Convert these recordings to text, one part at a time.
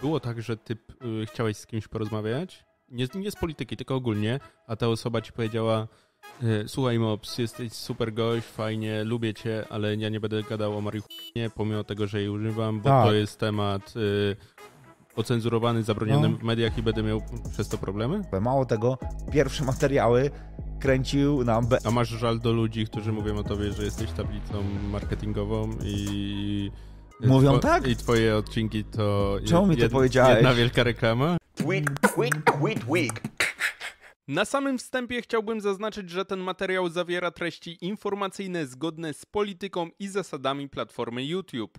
było tak, że ty y, chciałeś z kimś porozmawiać? Nie, nie z polityki, tylko ogólnie, a ta osoba ci powiedziała y, słuchaj Mops, jesteś super gość, fajnie, lubię cię, ale ja nie będę gadał o marihuanie, pomimo tego, że jej używam, bo tak. to jest temat y, ocenzurowany, zabroniony no. w mediach i będę miał przez to problemy? Mało tego, pierwsze materiały kręcił nam... a masz żal do ludzi, którzy mówią o tobie, że jesteś tablicą marketingową i Mówią Two, tak? I twoje odcinki to. Czemu jed, mi to jed, powiedziałeś? Jedna wielka reklama. Tweet, tweet, tweet, tweet. Na samym wstępie chciałbym zaznaczyć, że ten materiał zawiera treści informacyjne zgodne z polityką i zasadami platformy YouTube.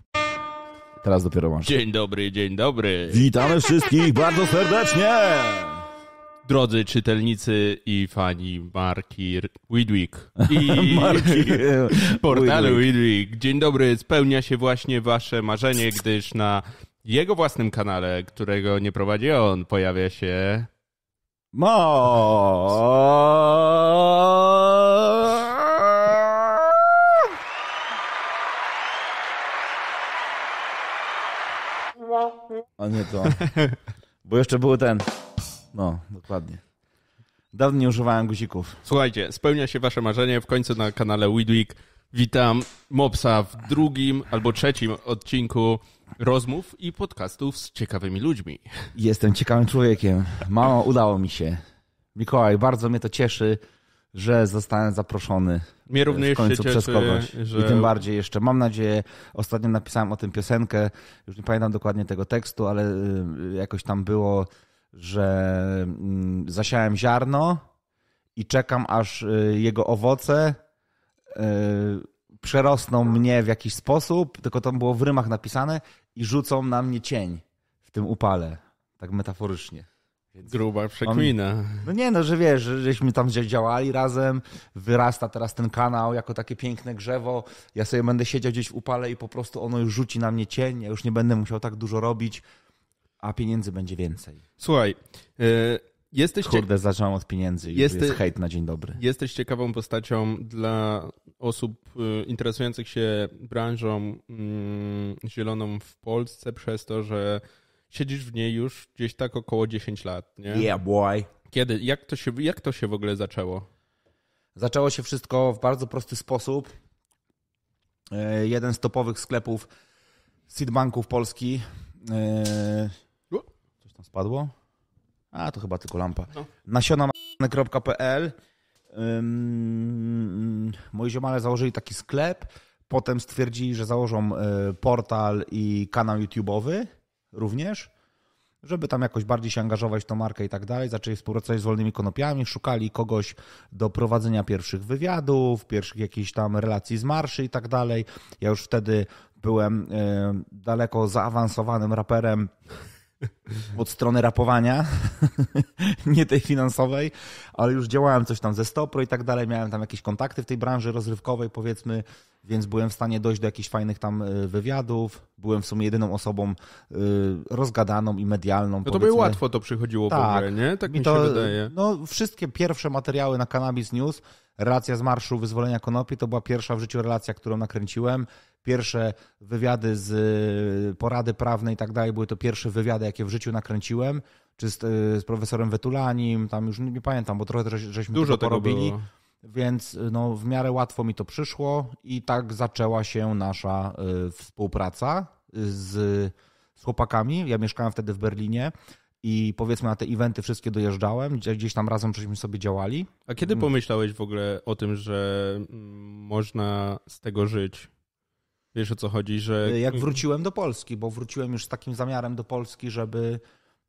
Teraz dopiero masz. Dzień dobry, dzień dobry. Witamy wszystkich bardzo serdecznie drodzy czytelnicy i fani marki Widwig i marki e, portalu Widwig. Dzień dobry, spełnia się właśnie wasze marzenie, gdyż na jego własnym kanale, którego nie prowadzi on, pojawia się... Mo! O nie to. Bo jeszcze był ten. No, dokładnie. Dawno nie używałem guzików. Słuchajcie, spełnia się wasze marzenie. W końcu na kanale Widwik witam Mopsa w drugim albo trzecim odcinku rozmów i podcastów z ciekawymi ludźmi. Jestem ciekawym człowiekiem. Mało udało mi się. Mikołaj, bardzo mnie to cieszy, że zostałem zaproszony mnie e, również w końcu cieszy, przez kogoś. Że... I tym bardziej jeszcze, mam nadzieję, ostatnio napisałem o tym piosenkę, już nie pamiętam dokładnie tego tekstu, ale y, jakoś tam było że mm, zasiałem ziarno i czekam aż y, jego owoce y, przerosną mnie w jakiś sposób, tylko to było w rymach napisane i rzucą na mnie cień w tym upale, tak metaforycznie. Więc Gruba przekmina. On, no nie, no że wiesz, żeśmy tam działali razem, wyrasta teraz ten kanał jako takie piękne grzewo, ja sobie będę siedział gdzieś w upale i po prostu ono już rzuci na mnie cień, ja już nie będę musiał tak dużo robić, a pieniędzy będzie więcej. Słuchaj, e, Jesteś Kurde, cie... zacząłem od pieniędzy i jest hejt na dzień dobry. Jesteś ciekawą postacią dla osób e, interesujących się branżą mm, zieloną w Polsce przez to, że siedzisz w niej już gdzieś tak około 10 lat, nie? Yeah, boy. Kiedy? Jak to się, jak to się w ogóle zaczęło? Zaczęło się wszystko w bardzo prosty sposób. E, jeden z topowych sklepów Seedbanków Polski Spadło? A, to chyba tylko lampa. No. Nasiona.pl um, Moi ziomale założyli taki sklep, potem stwierdzili, że założą e, portal i kanał YouTube'owy również, żeby tam jakoś bardziej się angażować w tą markę i tak dalej. Zaczęli współpracować z Wolnymi Konopiami, szukali kogoś do prowadzenia pierwszych wywiadów, pierwszych jakichś tam relacji z marszy i tak dalej. Ja już wtedy byłem e, daleko zaawansowanym raperem od strony rapowania, nie tej finansowej, ale już działałem coś tam ze Stopro i tak dalej, miałem tam jakieś kontakty w tej branży rozrywkowej powiedzmy, więc byłem w stanie dojść do jakichś fajnych tam e, wywiadów, byłem w sumie jedyną osobą e, rozgadaną i medialną. No to by łatwo to przychodziło tak, ogóle, nie? Tak mi, mi to, się wydaje. No wszystkie pierwsze materiały na Cannabis News, relacja z Marszu Wyzwolenia Konopi, to była pierwsza w życiu relacja, którą nakręciłem pierwsze wywiady z e, porady prawnej i tak dalej, były to pierwsze wywiady, jakie w życiu życiu nakręciłem, czy z, y, z profesorem Wetulanim, tam już nie, pamiętam, bo trochę żeśmy żeśmy Dużo tego porobili. Było. Więc y, no, w miarę łatwo mi to przyszło i tak zaczęła się nasza y, współpraca y, z, z chłopakami. Ja mieszkałem wtedy w Berlinie i powiedzmy na te eventy wszystkie dojeżdżałem, gdzieś tam razem żeśmy sobie działali. A kiedy mm. pomyślałeś w ogóle o tym, że mm, można z tego żyć? Wiesz o co chodzi, że. Y, jak y, wróciłem do Polski, bo wróciłem już z takim zamiarem do Polski, żeby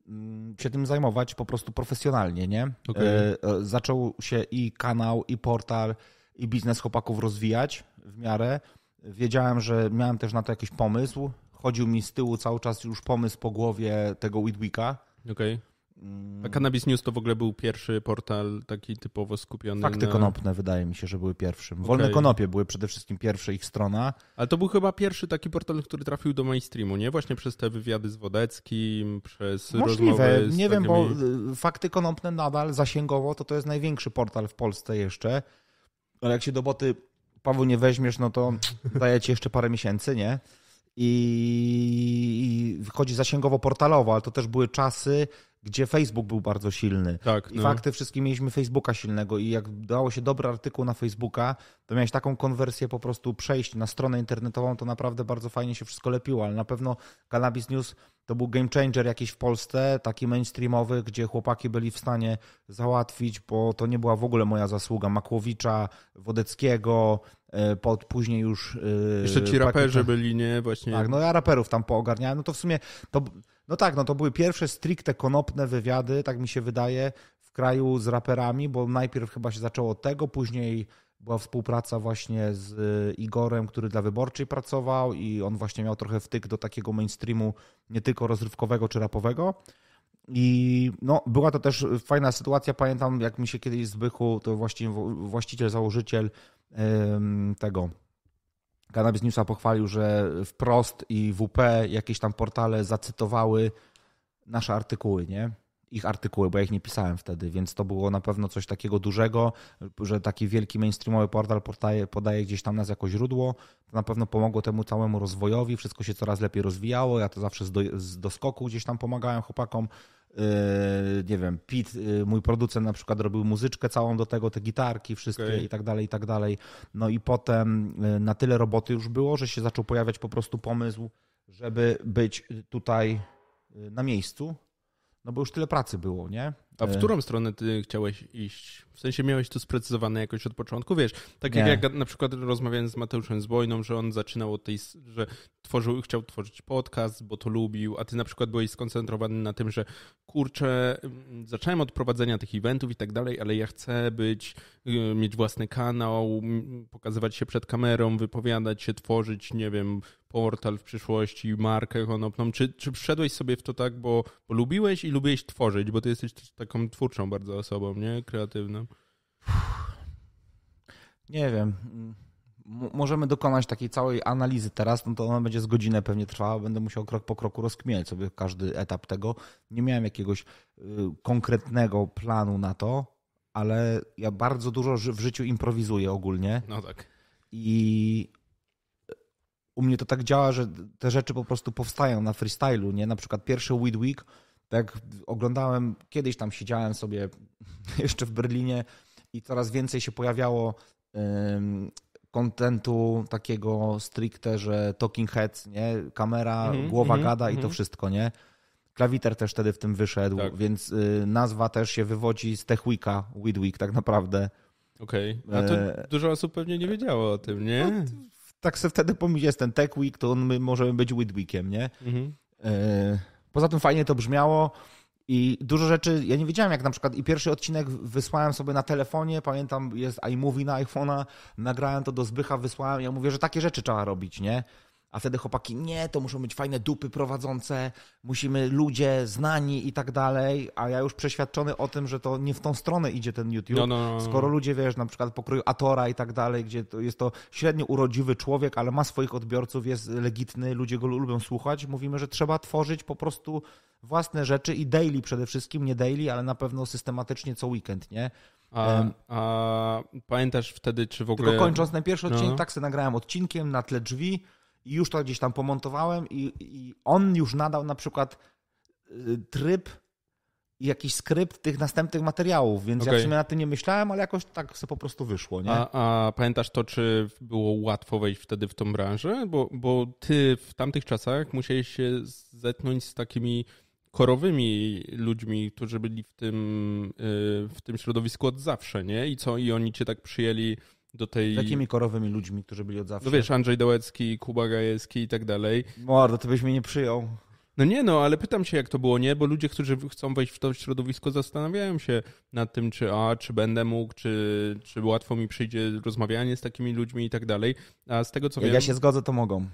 mm, się tym zajmować po prostu profesjonalnie, nie? Okay. Zaczął się i kanał, i portal, i biznes chłopaków rozwijać w miarę. Wiedziałem, że miałem też na to jakiś pomysł. Chodził mi z tyłu cały czas już pomysł po głowie tego Widwika. Okej. Okay Mm. A Cannabis News to w ogóle był pierwszy portal taki typowo skupiony Fakty na... konopne wydaje mi się, że były pierwszym. Okay. Wolne konopie były przede wszystkim pierwsze ich strona. Ale to był chyba pierwszy taki portal, który trafił do mainstreamu, nie? Właśnie przez te wywiady z Wodeckim, przez Możliwe, nie wiem, bo y, Fakty konopne nadal zasięgowo to to jest największy portal w Polsce jeszcze. Ale jak się do boty Pawu, nie weźmiesz, no to daje ci jeszcze parę miesięcy, nie? i wychodzi zasięgowo-portalowo, ale to też były czasy, gdzie Facebook był bardzo silny. Tak, I no. fakty wszystkie mieliśmy Facebooka silnego i jak dało się dobry artykuł na Facebooka, to miałeś taką konwersję po prostu przejść na stronę internetową, to naprawdę bardzo fajnie się wszystko lepiło, ale na pewno Cannabis News to był game changer jakiś w Polsce, taki mainstreamowy, gdzie chłopaki byli w stanie załatwić, bo to nie była w ogóle moja zasługa Makłowicza, Wodeckiego, E, pod później już... E, Jeszcze ci raperzy tak, byli, nie? Właśnie. Tak, no ja raperów tam poogarniałem, no to w sumie to... No tak, no to były pierwsze stricte konopne wywiady, tak mi się wydaje, w kraju z raperami, bo najpierw chyba się zaczęło od tego, później była współpraca właśnie z e, Igorem, który dla Wyborczej pracował i on właśnie miał trochę wtyk do takiego mainstreamu nie tylko rozrywkowego czy rapowego. I no, była to też fajna sytuacja. Pamiętam, jak mi się kiedyś z Bychu, to właściciel, założyciel tego. Cannabis Newsa pochwalił, że wprost i WP jakieś tam portale zacytowały nasze artykuły, nie? Ich artykuły, bo ja ich nie pisałem wtedy, więc to było na pewno coś takiego dużego, że taki wielki mainstreamowy portal podaje, podaje gdzieś tam nas jako źródło. To na pewno pomogło temu całemu rozwojowi, wszystko się coraz lepiej rozwijało. Ja to zawsze z, do, z doskoku gdzieś tam pomagałem chłopakom Yy, nie wiem, Pit, yy, mój producent na przykład robił muzyczkę całą do tego, te gitarki wszystkie okay. i tak dalej, i tak dalej. No i potem yy, na tyle roboty już było, że się zaczął pojawiać po prostu pomysł, żeby być tutaj na miejscu, no bo już tyle pracy było, nie? A w e. którą stronę ty chciałeś iść? W sensie miałeś to sprecyzowane jakoś od początku, wiesz, tak jak, jak na przykład rozmawiałem z Mateuszem Zbojną, że on zaczynał od tej, że tworzył, chciał tworzyć podcast, bo to lubił, a ty na przykład byłeś skoncentrowany na tym, że kurczę, mm, zacząłem od prowadzenia tych eventów i tak dalej, ale ja chcę być Y, mieć własny kanał, pokazywać się przed kamerą, wypowiadać się, tworzyć, nie wiem, portal w przyszłości, markę konopną? Czy, czy przyszedłeś sobie w to tak, bo, bo lubiłeś i lubiłeś tworzyć, bo ty jesteś taką twórczą bardzo osobą, nie? Kreatywną. Nie wiem. możemy dokonać takiej całej analizy teraz, no to ona będzie z godzinę pewnie trwała, będę musiał krok po kroku rozkmieniać sobie każdy etap tego. Nie miałem jakiegoś y, konkretnego planu na to ale ja bardzo dużo w życiu improwizuję ogólnie. No tak. I u mnie to tak działa, że te rzeczy po prostu powstają na freestylu, nie? Na przykład pierwszy Weed Week, tak oglądałem, kiedyś tam siedziałem sobie jeszcze w Berlinie i coraz więcej się pojawiało kontentu takiego stricte, że talking heads, nie? Kamera, mm -hmm, głowa mm -hmm, gada mm -hmm. i to mhm. wszystko, nie? Klawiter też wtedy w tym wyszedł, tak. więc y, nazwa też się wywodzi z Techwika, Widweek tak naprawdę. Okej, okay. a to e... dużo osób pewnie nie wiedziało o tym, nie? No, tak se wtedy pomyśl, jest ten Tech Week, to on my możemy być Widwikiem, nie? Mhm. E... Poza tym fajnie to brzmiało. I dużo rzeczy, ja nie wiedziałem jak na przykład i pierwszy odcinek wysłałem sobie na telefonie, pamiętam jest iMovie na iPhone'a, nagrałem to do Zbycha, wysłałem, ja mówię, że takie rzeczy trzeba robić, nie? A wtedy chłopaki, nie, to muszą być fajne dupy prowadzące, musimy ludzie znani i tak dalej. A ja już przeświadczony o tym, że to nie w tą stronę idzie ten YouTube. No, no, no. no. Skoro ludzie, wiesz, na przykład pokroju Atora i tak dalej, gdzie to jest to średnio urodziwy człowiek, ale ma swoich odbiorców, jest legitny, ludzie go lubią słuchać, mówimy, że trzeba tworzyć po prostu własne rzeczy i daily przede wszystkim, nie daily, ale na pewno systematycznie co weekend, nie? A, a pamiętasz wtedy, czy w ogóle. Tylko kończąc najpierwszy no. odcinek, tak sobie nagrałem odcinkiem na tle drzwi i już to gdzieś tam pomontowałem i, i on już nadał na przykład y, tryb i jakiś skrypt tych następnych materiałów, więc okay. ja w sumie na tym nie myślałem, ale jakoś tak sobie po prostu wyszło, nie? A, a, pamiętasz to, czy było łatwo wejść wtedy w tą branżę? Bo, bo ty w tamtych czasach musiałeś się zetknąć z takimi korowymi ludźmi, którzy byli w tym, y, w tym środowisku od zawsze, nie? I co? I oni cię tak przyjęli do tej... Takimi korowymi ludźmi, którzy byli od zawsze. No wiesz, Andrzej Dołecki, Kuba Gajewski i tak dalej. Mordo, no, ty byś mnie nie przyjął. No nie no, ale pytam się, jak to było, nie? Bo ludzie, którzy chcą wejść w to środowisko, zastanawiają się nad tym, czy a, czy będę mógł, czy, czy łatwo mi przyjdzie rozmawianie z takimi ludźmi i tak dalej. A z tego, co Jak wiem... ja się zgodzę, to mogą.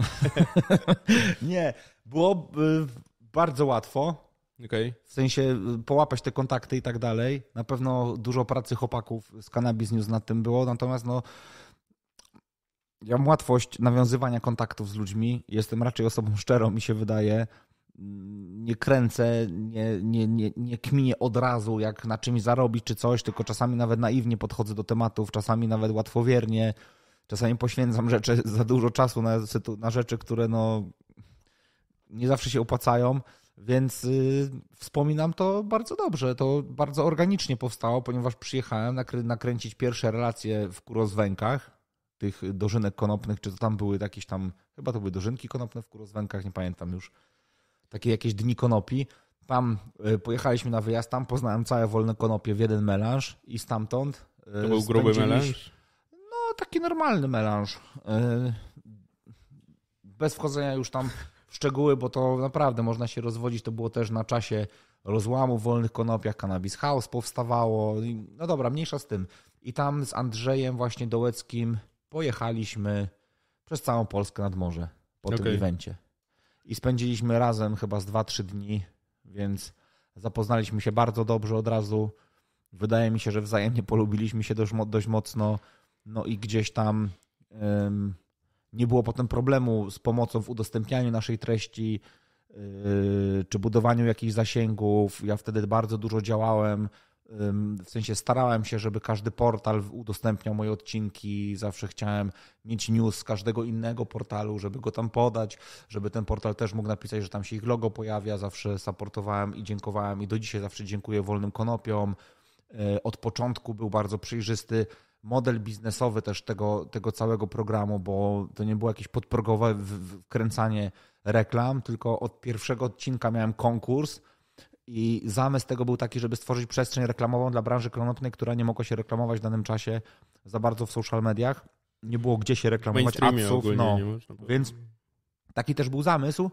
nie, było y, bardzo łatwo Okay. W sensie y, połapać te kontakty i tak dalej. Na pewno dużo pracy chłopaków z Cannabis News nad tym było, natomiast no ja mam łatwość nawiązywania kontaktów z ludźmi. Jestem raczej osobą szczerą, mi się wydaje. Mm, nie kręcę, nie, nie, nie, nie kminię od razu, jak na czymś zarobić czy coś, tylko czasami nawet naiwnie podchodzę do tematów, czasami nawet łatwowiernie. Czasami poświęcam rzeczy, za dużo czasu na, na rzeczy, które no nie zawsze się opłacają. Więc y, wspominam to bardzo dobrze. To bardzo organicznie powstało, ponieważ przyjechałem nakry, nakręcić pierwsze relacje w Kurozwękach, tych dożynek konopnych, czy to tam były jakieś tam, chyba to były dożynki konopne w Kurozwękach, nie pamiętam już. Takie jakieś dni konopi. Tam y, pojechaliśmy na wyjazd, tam poznałem całe wolne konopie w jeden melanż i stamtąd. Y, to był gruby melanż? No, taki normalny melanż. Bez wchodzenia już tam w szczegóły, bo to naprawdę można się rozwodzić. To było też na czasie rozłamu w wolnych konopiach, Cannabis House powstawało. No dobra, mniejsza z tym. I tam z Andrzejem właśnie Dołeckim pojechaliśmy przez całą Polskę nad morze po okay. tym evencie. I spędziliśmy razem chyba z 2-3 dni, więc zapoznaliśmy się bardzo dobrze od razu. Wydaje mi się, że wzajemnie polubiliśmy się dość, dość mocno. No i gdzieś tam nie było potem problemu z pomocą w udostępnianiu naszej treści yy, czy budowaniu jakichś zasięgów. Ja wtedy bardzo dużo działałem. Yy, w sensie starałem się, żeby każdy portal udostępniał moje odcinki. Zawsze chciałem mieć news z każdego innego portalu, żeby go tam podać, żeby ten portal też mógł napisać, że tam się ich logo pojawia. Zawsze supportowałem i dziękowałem i do dzisiaj zawsze dziękuję Wolnym Konopiom. Yy, od początku był bardzo przejrzysty model biznesowy też tego, tego całego programu, bo to nie było jakieś podprogowe wkręcanie reklam, tylko od pierwszego odcinka miałem konkurs. I zamysł tego był taki, żeby stworzyć przestrzeń reklamową dla branży klonopnej, która nie mogła się reklamować w danym czasie za bardzo w social mediach. Nie było gdzie się reklamować appsów. No. Więc taki też był zamysł.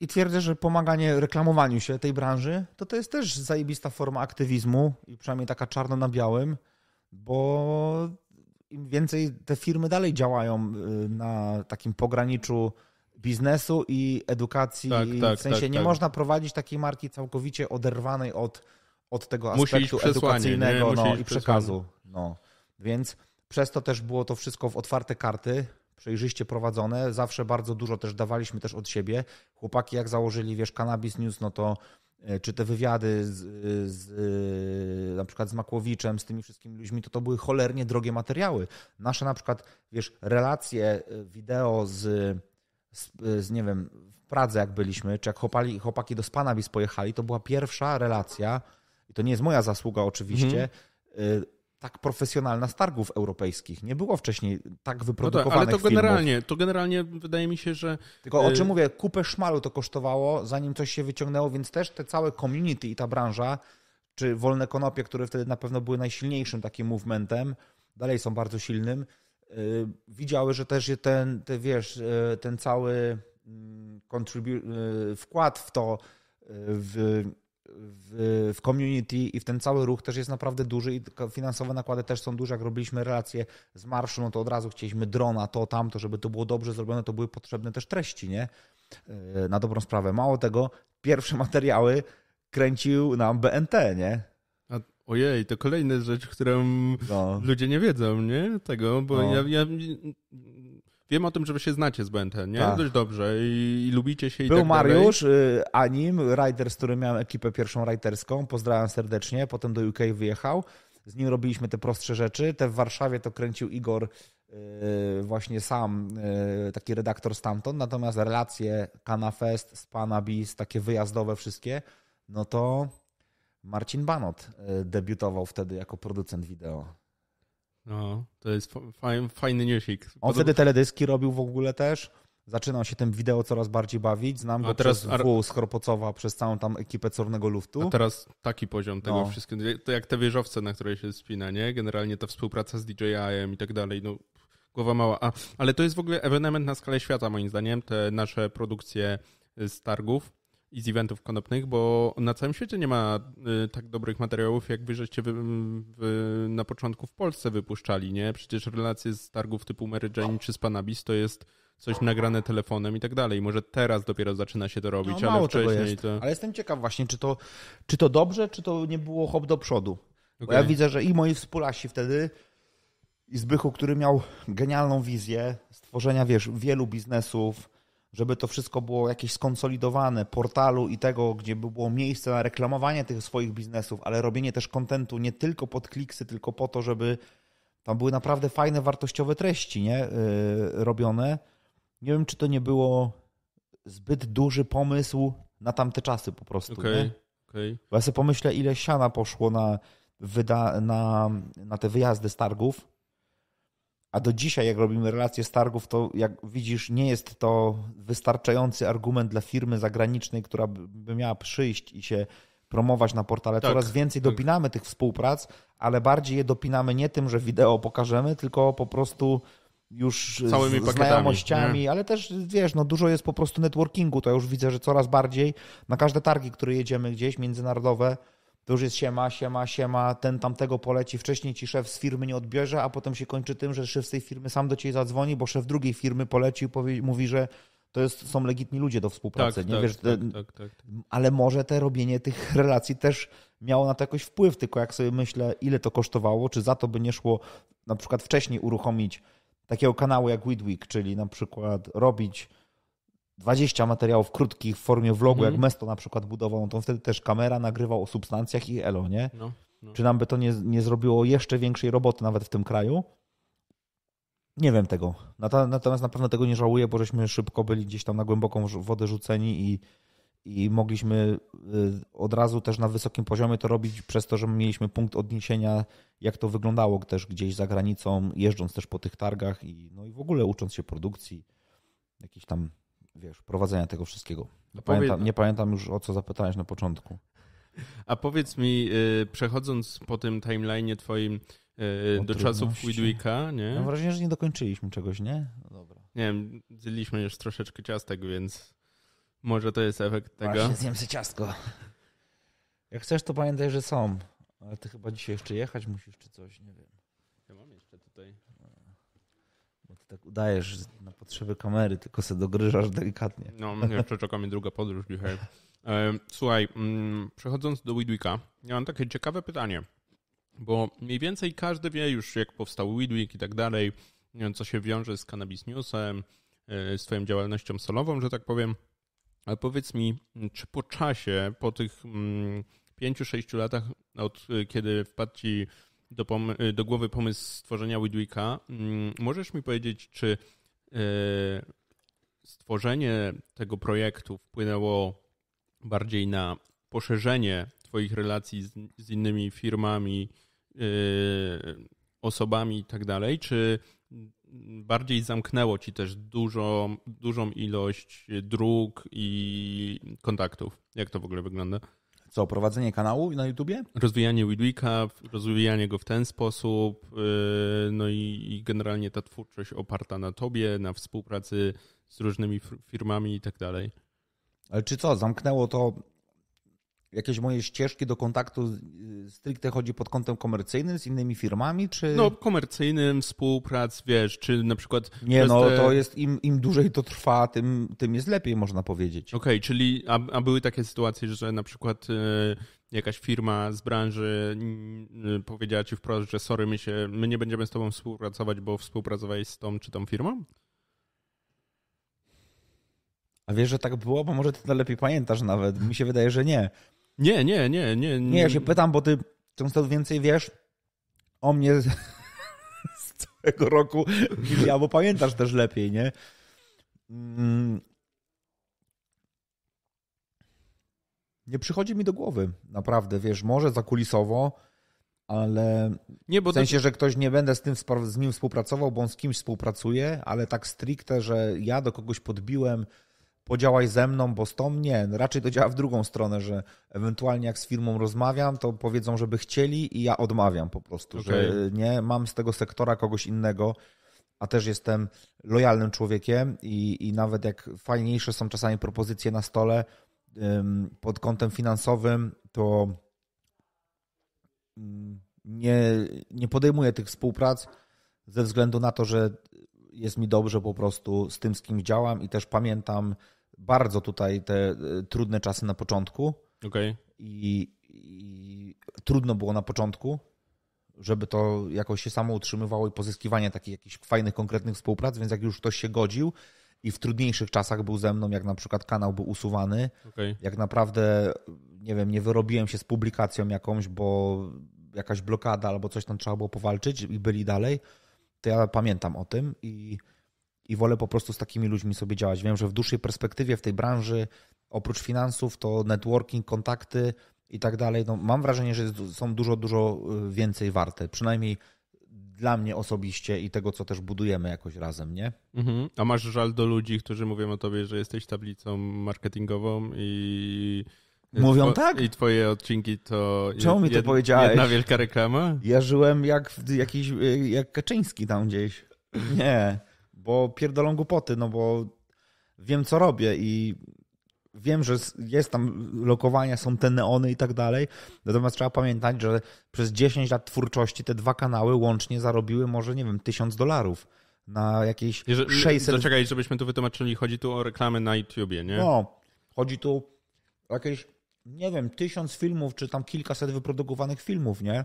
I twierdzę, że pomaganie reklamowaniu się tej branży, to to jest też zajebista forma aktywizmu i przynajmniej taka czarno na białym bo im więcej te firmy dalej działają y, na takim pograniczu biznesu i edukacji. Tak, tak, w sensie tak, nie tak. można prowadzić takiej marki całkowicie oderwanej od, od tego aspektu edukacyjnego no, i przekazu. No. Więc przez to też było to wszystko w otwarte karty, przejrzyście prowadzone. Zawsze bardzo dużo też dawaliśmy też od siebie. Chłopaki jak założyli, wiesz, Cannabis News, no to E, czy te wywiady z, z, e, na przykład z Makłowiczem, z tymi wszystkimi ludźmi, to to były cholernie drogie materiały. Nasze na przykład, wiesz, relacje e, wideo z, z, z nie wiem, w Pradze jak byliśmy, czy jak chłopali, chłopaki do Spanabis pojechali, to była pierwsza relacja, i to nie jest moja zasługa oczywiście, mhm tak profesjonalna z targów europejskich. Nie było wcześniej tak wyprodukowanych no tak, Ale to generalnie, filmów. to generalnie wydaje mi się, że... Tylko o y, czym mówię, kupę szmalu to kosztowało, zanim coś się wyciągnęło, więc też te całe community i ta branża, czy Wolne Konopie, które wtedy na pewno były najsilniejszym takim movementem, dalej są bardzo silnym, y, widziały, że też ten, te, wiesz, y, ten cały mm, wkład w to, w w, w community i w ten cały ruch też jest naprawdę duży i finansowe nakłady też są duże. Jak robiliśmy relacje z marszu, no to od razu chcieliśmy drona, to, tamto, żeby to było dobrze zrobione, to były potrzebne też treści, nie? E, na dobrą sprawę. Mało tego, pierwsze materiały kręcił nam BNT, nie? A, ojej, to kolejna rzecz, którą no. ludzie nie wiedzą, nie? Tego, bo no. ja, ja Wiem o tym, że wy się znacie z BNT, nie? Tak. Dość dobrze i, i, lubicie się i Był tak Mariusz, dalej. Y, Anim, rider, z którym miałem ekipę pierwszą riderską. Pozdrawiam serdecznie. Potem do UK wyjechał. Z nim robiliśmy te prostsze rzeczy. Te w Warszawie to kręcił Igor y, właśnie sam, y, taki redaktor stamtąd. Natomiast relacje Canafest, Spana Beast, takie wyjazdowe wszystkie, no to Marcin Banot debiutował wtedy jako producent wideo. No, to jest fajny, fajny newsik. On wtedy teledyski robił w ogóle też. Zaczynał się tym wideo coraz bardziej bawić. Znam go a teraz przez W z przez całą tam ekipę Czarnego Luftu. A teraz taki poziom tego no. wszystkiego. To jak te wieżowce, na które się spina, nie? Generalnie ta współpraca z DJI-em i tak dalej. No, głowa mała. A, ale to jest w ogóle ewenement na skalę świata, moim zdaniem. Te nasze produkcje z targów i z eventów konopnych, bo na całym świecie nie ma y, tak dobrych materiałów, jak wy żeście na początku w Polsce wypuszczali, nie? Przecież relacje z targów typu Mary Jane czy Panabis to jest coś nagrane telefonem i tak dalej. Może teraz dopiero zaczyna się to no, robić, no, ale wcześniej jest. to... Ale jestem ciekaw właśnie, czy to, czy to dobrze, czy to nie było hop do przodu. Okay. Bo ja widzę, że i moi współlasi wtedy i Zbychu, który miał genialną wizję stworzenia, wiesz, wielu biznesów, żeby to wszystko było jakieś skonsolidowane, portalu i tego, gdzie by było miejsce na reklamowanie tych swoich biznesów, ale robienie też kontentu nie tylko pod kliksy, tylko po to, żeby tam były naprawdę fajne, wartościowe treści nie? Yy, robione. Nie wiem, czy to nie było zbyt duży pomysł na tamte czasy po prostu. Okay, okay. Bo ja sobie pomyślę, ile siana poszło na, wyda, na, na te wyjazdy z targów a do dzisiaj, jak robimy relacje z targów, to jak widzisz, nie jest to wystarczający argument dla firmy zagranicznej, która by miała przyjść i się promować na portale. Tak, Coraz więcej tak. dopinamy tych współprac, ale bardziej je dopinamy nie tym, że wideo pokażemy, tylko po prostu już Całymi z znajomościami, nie? ale też wiesz, no dużo jest po prostu networkingu, to ja już widzę, że coraz bardziej na każde targi, które jedziemy gdzieś, międzynarodowe, to już jest siema, siema, siema, ten tamtego poleci, wcześniej ci szef z firmy nie odbierze, a potem się kończy tym, że szef z tej firmy sam do ciebie zadzwoni, bo szef drugiej firmy polecił, powie, mówi, że to jest, są legitni ludzie do współpracy. Tak, nie? Tak, Wiesz, tak, te, tak, tak, tak, Ale może te robienie tych relacji też miało na to jakoś wpływ, tylko jak sobie myślę, ile to kosztowało, czy za to by nie szło na przykład wcześniej uruchomić takiego kanału jak Week, czyli na przykład robić 20 materiałów krótkich w formie vlogu, jak mhm. Mesto na przykład budował, no to wtedy też kamera nagrywał o substancjach i elo, nie? No, no. Czy nam by to nie, nie zrobiło jeszcze większej roboty nawet w tym kraju? Nie wiem tego. Natomiast na pewno tego nie żałuję, bo żeśmy szybko byli gdzieś tam na głęboką wodę rzuceni i, i mogliśmy y, od razu też na wysokim poziomie to robić przez to, że mieliśmy punkt odniesienia, jak to wyglądało też gdzieś za granicą, jeżdżąc też po tych targach i, no i w ogóle ucząc się produkcji, jakichś tam wiesz, prowadzenia tego wszystkiego. Nie, pamiętam, nie pamiętam już o co zapytałeś na początku. A powiedz mi, y, przechodząc po tym timelineie twoim y, do czasów Widwicka, nie? Mam wrażenie, że nie dokończyliśmy czegoś, nie? No dobra. Nie wiem, zjedliśmy już troszeczkę ciastek, więc może to jest efekt tego. Właśnie, zjem sobie ciastko. Jak chcesz, to pamiętaj, że są. Ale ty chyba dzisiaj jeszcze jechać musisz, czy coś, nie wiem. tak udajesz na potrzeby kamery, tylko se dogryżasz delikatnie. No, jeszcze czeka mnie druga podróż dzisiaj. E, słuchaj, mm, przechodząc do Widwika, ja mam takie ciekawe pytanie, bo mniej więcej każdy wie już, jak powstał Widwik i tak dalej, co się wiąże z Cannabis Newsem, e, z twoją działalnością solową, że tak powiem, ale powiedz mi, czy po czasie, po tych mm, pięciu, sześciu latach od e, kiedy wpadł ci do, pom- y, do głowy pomysł stworzenia Widwika. Mm, możesz mi powiedzieć, czy y, stworzenie tego projektu wpłynęło bardziej na poszerzenie Twoich relacji z, z innymi firmami, y, osobami i tak dalej, czy bardziej zamknęło ci też dużą, dużą ilość dróg i kontaktów. Jak to w ogóle wygląda? Co, prowadzenie kanału na YouTubie? Rozwijanie Widwika, rozwijanie go w ten sposób, y, no i, i, generalnie ta twórczość oparta na tobie, na współpracy z różnymi firmami i tak dalej. Ale czy co, zamknęło to jakieś moje ścieżki do kontaktu y, stricte chodzi pod kątem komercyjnym z innymi firmami, czy... No komercyjnym, współprac, wiesz, czy na przykład... Nie, no te... to jest, im, im dłużej to trwa, tym, tym jest lepiej, można powiedzieć. Okej, okay, czyli, a, a były takie sytuacje, że na przykład y, jakaś firma z branży mm, y, powiedziała ci wprost, że sorry, my, się, my nie będziemy z tobą współpracować, bo współpracowałeś z tą czy tą firmą? A wiesz, że tak było? Bo może ty to lepiej pamiętasz nawet. Mi się wydaje, że nie. Nie, nie, nie, nie. Nie, ja się pytam, bo ty często więcej wiesz o mnie z, z całego roku albo ja, bo pamiętasz też lepiej, nie? Mm. Nie przychodzi mi do głowy, naprawdę, wiesz, może zakulisowo, ale nie, bo w sensie, to... że ktoś nie będę z, tym, z nim współpracował, bo on z kimś współpracuje, ale tak stricte, że ja do kogoś podbiłem podziałaj ze mną, bo z tą nie. Raczej to działa w drugą stronę, że ewentualnie jak z firmą rozmawiam, to powiedzą, żeby chcieli i ja odmawiam po prostu, okay. że nie, mam z tego sektora kogoś innego, a też jestem lojalnym człowiekiem i, i nawet jak fajniejsze są czasami propozycje na stole pod kątem finansowym, to mm, nie, nie podejmuję tych współprac ze względu na to, że jest mi dobrze po prostu z tym, z kim działam i też pamiętam bardzo tutaj te e, trudne czasy na początku. Okay. I, I trudno było na początku, żeby to jakoś się samo utrzymywało i pozyskiwanie takich jakichś fajnych, konkretnych współprac, więc jak już ktoś się godził i w trudniejszych czasach był ze mną, jak na przykład kanał był usuwany, okay. jak naprawdę, nie wiem, nie wyrobiłem się z publikacją jakąś, bo jakaś blokada albo coś tam trzeba było powalczyć i byli dalej, to ja pamiętam o tym i i wolę po prostu z takimi ludźmi sobie działać. Wiem, że w dłuższej perspektywie w tej branży, oprócz finansów, to networking, kontakty i tak dalej, no mam wrażenie, że są dużo, dużo y, więcej warte. Przynajmniej dla mnie osobiście i tego, co też budujemy jakoś razem, nie? Mhm. A masz żal do ludzi, którzy mówią o tobie, że jesteś tablicą marketingową i... Mówią tak? I twoje odcinki to. Czemu mi to powiedziałeś? Jedna wielka reklama? Ja żyłem jak jakiś y, jak Kaczyński tam gdzieś. Nie bo pierdolą głupoty, no bo wiem, co robię i wiem, że jest tam lokowania, są te neony i tak dalej. Natomiast trzeba pamiętać, że przez 10 lat twórczości te dwa kanały łącznie zarobiły może, nie wiem, 1000 dolarów na jakieś Jeżeli, 600... Zaczekaj, żebyśmy tu wytłumaczyli, chodzi tu o reklamy na YouTubie, nie? No, chodzi tu o jakieś, nie wiem, tysiąc filmów, czy tam kilkaset wyprodukowanych filmów, nie?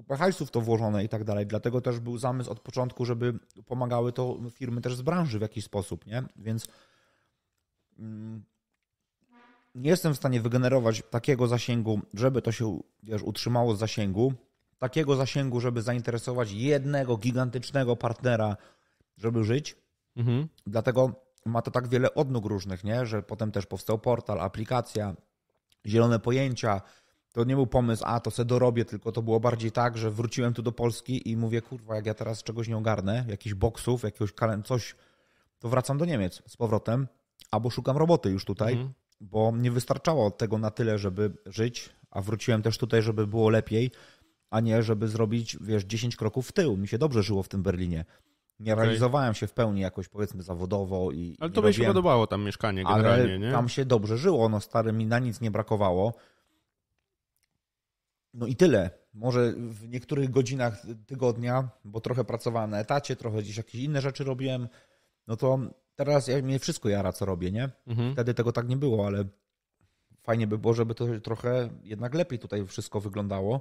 kupę hajsów to włożone i tak dalej. Dlatego też był zamysł od początku, żeby pomagały to firmy też z branży w jakiś sposób, nie? Więc mm, nie jestem w stanie wygenerować takiego zasięgu, żeby to się wiesz, utrzymało z zasięgu, takiego zasięgu, żeby zainteresować jednego gigantycznego partnera, żeby żyć. Mhm. Dlatego ma to tak wiele odnóg różnych, nie? że potem też powstał portal, aplikacja, zielone pojęcia, to nie był pomysł, a to se dorobię, tylko to było bardziej tak, że wróciłem tu do Polski i mówię, kurwa, jak ja teraz czegoś nie ogarnę, jakichś boksów, jakiegoś kalen, coś, to wracam do Niemiec z powrotem, albo szukam roboty już tutaj, mhm. bo nie wystarczało tego na tyle, żeby żyć, a wróciłem też tutaj, żeby było lepiej, a nie żeby zrobić, wiesz, 10 kroków w tył. Mi się dobrze żyło w tym Berlinie. Nie okay. realizowałem się w pełni jakoś, powiedzmy, zawodowo i. Ale to mi się podobało tam mieszkanie generalnie, ale nie? Tam się dobrze żyło, no stary mi na nic nie brakowało. No i tyle. Może w niektórych godzinach tygodnia, bo trochę pracowałem na etacie, trochę gdzieś jakieś inne rzeczy robiłem, no to teraz ja, mnie wszystko jara, co robię, nie? Mhm. Wtedy tego tak nie było, ale fajnie by było, żeby to trochę jednak lepiej tutaj wszystko wyglądało.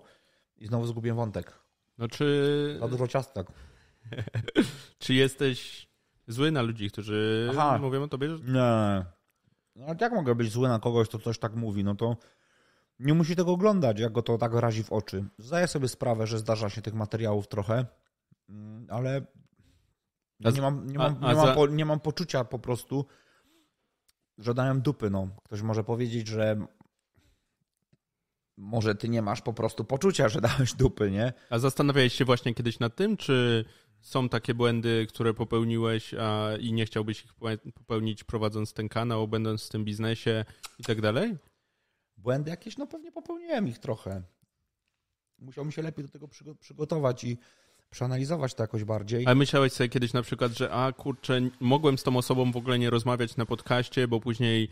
I znowu zgubię wątek. No czy... Za dużo ciastek. Tak. czy jesteś zły na ludzi, którzy Aha. mówią o tobie? Że... Nie. No, jak mogę być zły na kogoś, kto coś tak mówi? No to nie musi tego oglądać, jak go to tak razi w oczy. Zdaję sobie sprawę, że zdarza się tych materiałów trochę, mm, ale nie mam, nie mam, nie mam, nie mam, po, nie mam poczucia po prostu, że dają dupy. No. Ktoś może powiedzieć, że może ty nie masz po prostu poczucia, że dałeś dupy, nie? A zastanawiałeś się właśnie kiedyś nad tym, czy są takie błędy, które popełniłeś a, i nie chciałbyś ich popełnić prowadząc ten kanał, będąc w tym biznesie i tak dalej? Błędy jakieś, no pewnie popełniłem ich trochę. Musiałbym się lepiej do tego przygotować i przeanalizować to jakoś bardziej. A myślałeś sobie kiedyś na przykład, że a kurczę, mogłem z tą osobą w ogóle nie rozmawiać na podcaście, bo później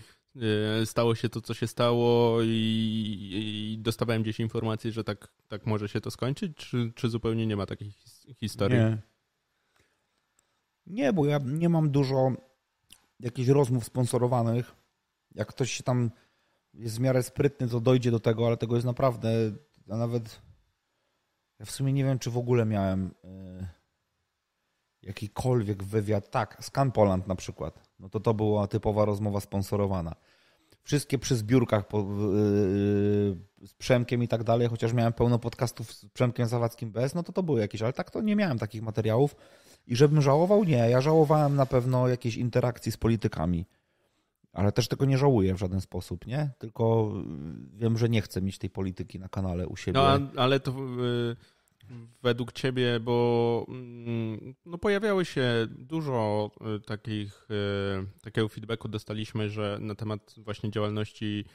e, stało się to, co się stało i, i dostawałem gdzieś informacji, że tak, tak może się to skończyć, czy, czy zupełnie nie ma takich historii? Nie. nie, bo ja nie mam dużo jakichś rozmów sponsorowanych. Jak ktoś się tam jest w miarę sprytny, to dojdzie do tego, ale tego jest naprawdę, a nawet ja w sumie nie wiem, czy w ogóle miałem y, jakikolwiek wywiad. Tak, Scan Poland na przykład. No to to była typowa rozmowa sponsorowana. Wszystkie przy zbiórkach po, y, y, z Przemkiem i tak dalej, chociaż miałem pełno podcastów z Przemkiem Zawadzkim bez, no to to były jakieś, ale tak to nie miałem takich materiałów. I żebym żałował? Nie. Ja żałowałem na pewno jakiejś interakcji z politykami ale też tego nie żałuję w żaden sposób, nie? Tylko y, wiem, że nie chcę mieć tej polityki na kanale u siebie. No, ale to y, według ciebie, bo mm, no, pojawiały się dużo y, takich, takiego feedbacku dostaliśmy, że na temat właśnie działalności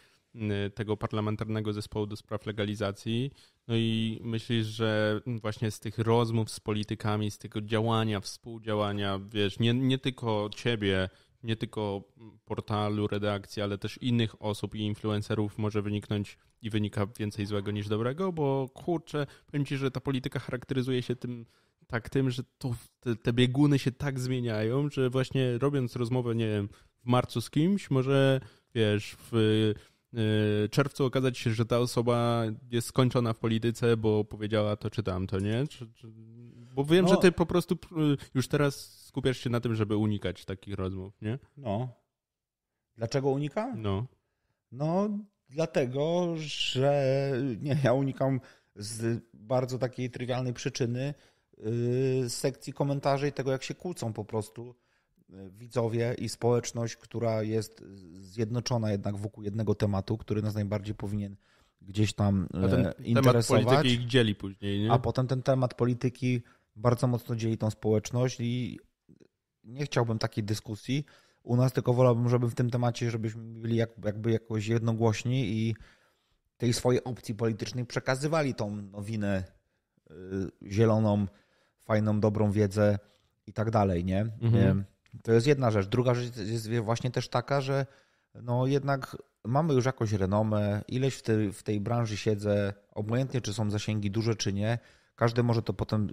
tego parlamentarnego zespołu do spraw legalizacji. No i myślisz, że właśnie z tych rozmów z politykami, z tego działania, współdziałania, wiesz, nie, nie tylko ciebie nie tylko portalu, redakcji, ale też innych osób i influencerów może wyniknąć i wynika więcej złego niż dobrego, bo kurczę, powiem ci, że ta polityka charakteryzuje się tym tak tym, że to, te, te bieguny się tak zmieniają, że właśnie robiąc rozmowę, nie wiem, w marcu z kimś, może wiesz, w y, czerwcu okazać się, że ta osoba jest skończona w polityce, bo powiedziała to czy tamto, nie? Czy, czy bo wiem, no. że ty po prostu y, już teraz skupiasz się na tym, żeby unikać takich rozmów, nie? No. Dlaczego unikam? No. No, dlatego, że nie, ja unikam z bardzo takiej trywialnej przyczyny yy, sekcji komentarzy i tego, jak się kłócą po prostu y, widzowie i społeczność, która jest zjednoczona jednak wokół jednego tematu, który nas najbardziej powinien gdzieś tam a ten interesować. Temat polityki ich dzieli później, nie? A potem ten temat polityki bardzo mocno dzieli tą społeczność i nie chciałbym takiej dyskusji u nas, tylko wolałbym, żeby w tym temacie, żebyśmy byli jakby jakoś jednogłośni i tej swojej opcji politycznej przekazywali tą nowinę y, zieloną, fajną, dobrą wiedzę i tak dalej, nie? Mhm. To jest jedna rzecz. Druga rzecz jest właśnie też taka, że no jednak mamy już jakąś renomę, ileś w tej, w tej branży siedzę, obojętnie czy są zasięgi duże czy nie, każdy może to potem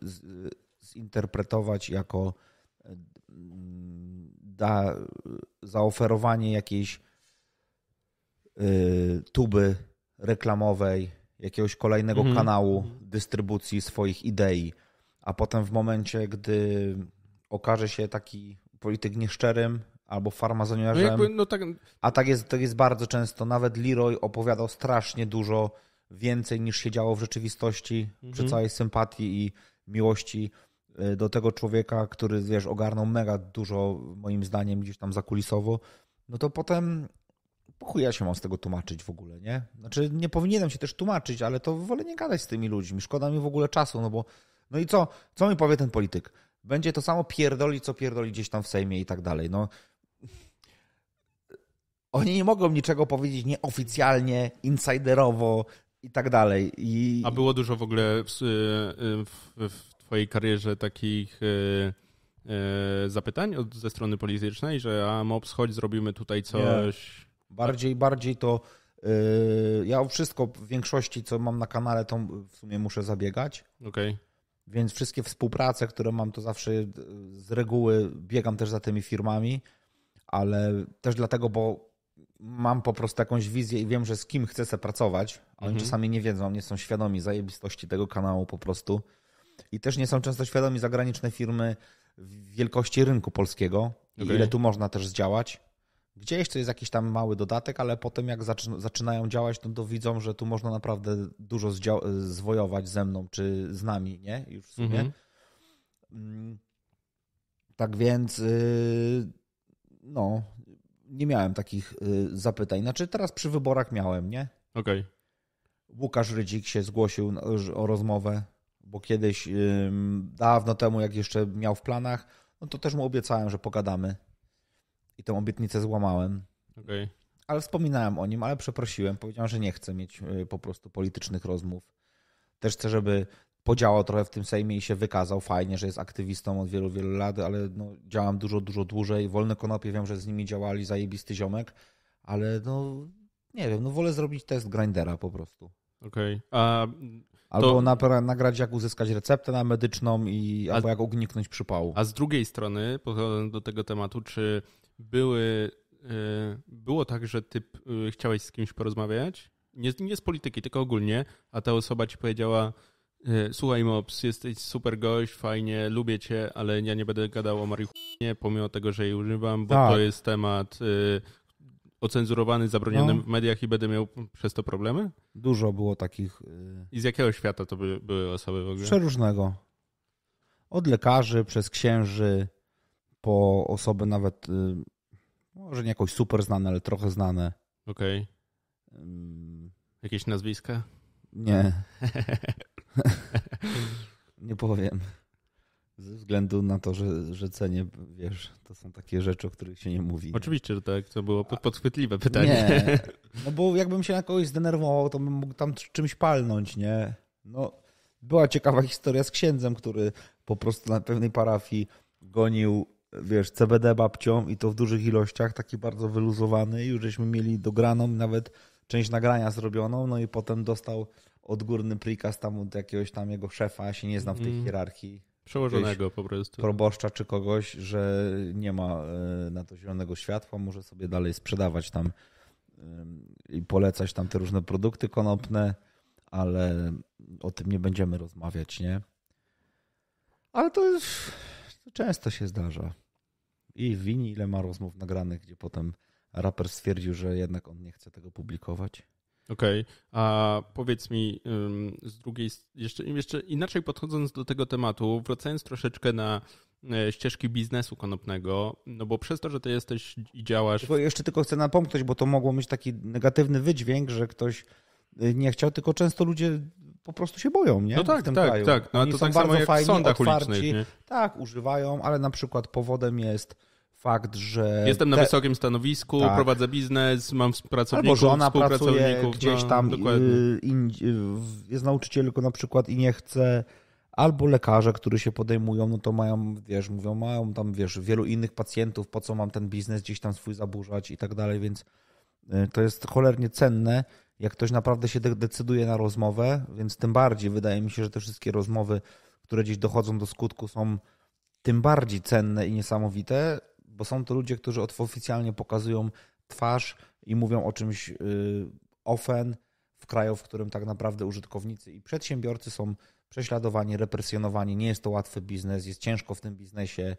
zinterpretować jako e, da zaoferowanie jakiejś e, tuby reklamowej, jakiegoś kolejnego mhm. kanału dystrybucji swoich idei. A potem w momencie, gdy okaże się taki polityk nieszczerym albo farmazoniarzem, no, jakby, no tak... a tak jest, tak jest bardzo często, nawet Leroy opowiadał strasznie dużo więcej niż się działo w rzeczywistości, mhm. przy całej sympatii i miłości e, do tego człowieka, który, wiesz, ogarnął mega dużo, moim zdaniem, gdzieś tam zakulisowo, no to potem chuj ja się mam z tego tłumaczyć w ogóle, nie? Znaczy, nie powinienem się też tłumaczyć, ale to wolę nie gadać z tymi ludźmi. Szkoda mi w ogóle czasu, no bo... No i co? Co mi powie ten polityk? Będzie to samo pierdoli, co pierdoli gdzieś tam w Sejmie i tak dalej, no... Oni nie mogą niczego powiedzieć nieoficjalnie, insiderowo, i tak dalej. I... A było dużo w ogóle w, y, y, w, w twojej karierze takich e, zapytań od, ze strony politycznej, że a MOPS, chodź, zrobimy tutaj coś. Nie. Bardziej, bardziej to ja o wszystko w większości, co mam na kanale, to w sumie muszę zabiegać. Okej. Okay. Więc wszystkie współprace, które mam, to zawsze z reguły biegam też za tymi firmami, ale też dlatego, bo mam po prostu jakąś wizję i wiem, że z kim chcę pracować, oni mhm. czasami nie wiedzą, nie są świadomi zajebistości tego kanału po prostu. I też nie są często świadomi zagraniczne firmy wielkości rynku polskiego i ile tu można też zdziałać. Gdzieś to jest jakiś tam mały dodatek, ale potem jak zaczynają działać, no to widzą, że tu można naprawdę dużo zwojować ze mną czy z nami, nie? Już w sumie. Mhm. Mm. Tak więc, y, no, nie miałem takich y, zapytań. Znaczy teraz przy wyborach miałem, nie? Okej. Okay. Łukasz Rydzik się zgłosił o rozmowę, bo kiedyś, dawno temu, jak jeszcze miał w planach, no to też mu obiecałem, że pogadamy. I tę obietnicę złamałem. Okej. Okay. Ale wspominałem o nim, ale przeprosiłem. Powiedziałem, że nie chcę mieć y, po prostu politycznych rozmów. Też chcę, żeby podziałał trochę w tym Sejmie i się wykazał fajnie, że jest aktywistą od wielu, wielu lat, ale no, działam dużo, dużo dłużej. Wolne konopie, wiem, że z nimi działali, zajebisty ziomek, ale no nie wiem, no wolę zrobić test grindera po prostu. Okej. Okay. Albo na, nagrać, jak uzyskać receptę na medyczną i a, albo jak uniknąć przypału. A z drugiej strony, podchodząc do tego tematu, czy były, e, było tak, że ty e, chciałeś z kimś porozmawiać? Nie, nie z polityki, tylko ogólnie, a ta osoba ci powiedziała, E, słuchaj Mops, jesteś super gość, fajnie, lubię cię, ale ja nie będę gadał o marihuanie, pomimo tego, że jej używam, bo tak. to jest temat y, ocenzurowany, zabroniony no. w mediach i będę miał przez to problemy? Dużo było takich... Y... I z jakiego świata to by, były osoby w ogóle? Przeróżnego. Od lekarzy, przez księży, po osoby nawet, y, może nie jakoś super znane, ale trochę znane. Okej. Okay. Jakieś nazwiska? Nie. nie powiem. Ze względu na to, że, że cenie, wiesz, to są takie rzeczy, o których się nie mówi. Oczywiście, że tak, to było podchwytliwe pytanie. Nie. No bo jakbym się na kogoś zdenerwował, to bym mógł tam czymś palnąć, nie? No, była ciekawa historia z księdzem, który po prostu na pewnej parafii gonił, wiesz, CBD babcią i to w dużych ilościach, taki bardzo wyluzowany. Już żeśmy mieli dograną nawet część nagrania zrobioną, no i potem dostał odgórny prikaz tam od jakiegoś tam jego szefa, ja się nie znam w tej mhm. hierarchii. Przełożonego po prostu. Proboszcza czy kogoś, że nie ma e, na to zielonego światła, może sobie dalej sprzedawać tam i polecać tam te różne produkty konopne, ale o tym nie będziemy rozmawiać, nie? Ale to, już to często się zdarza. I Wini ile ma rozmów nagranych, gdzie potem raper stwierdził, że jednak on nie chce tego publikować. Okej, okay. a powiedz mi z drugiej, jeszcze, jeszcze inaczej podchodząc do tego tematu, wracając troszeczkę na e, ścieżki biznesu konopnego, no bo przez to, że ty jesteś i działasz... Tylko jeszcze tylko chcę napomknąć, bo to mogło mieć taki negatywny wydźwięk, że ktoś y, nie chciał, tylko często ludzie po prostu się boją, nie? No tak, w tym tak, kraju. tak. No, to tak są tak bardzo samo fajni, w sądach otwarci, ulicznych, nie? Tak, używają, ale na przykład powodem jest fakt, że... Jestem na te... wysokim stanowisku, tak. prowadzę biznes, mam pracowników, Albo żona pracuje gdzieś tam, no, jest nauczycielką na przykład i nie chce albo lekarze, którzy się podejmują, no to mają, wiesz, mówią, mają tam, wiesz, wielu innych pacjentów, po co mam ten biznes gdzieś tam swój zaburzać i tak dalej, więc y, to jest cholernie cenne, jak ktoś naprawdę się decyduje na rozmowę, więc tym bardziej wydaje mi się, że te wszystkie rozmowy, które gdzieś dochodzą do skutku są tym bardziej cenne i niesamowite, bo są to ludzie, którzy oficjalnie pokazują twarz i mówią o czymś y, ofen w kraju, w którym tak naprawdę użytkownicy i przedsiębiorcy są prześladowani, represjonowani. Nie jest to łatwy biznes, jest ciężko w tym biznesie.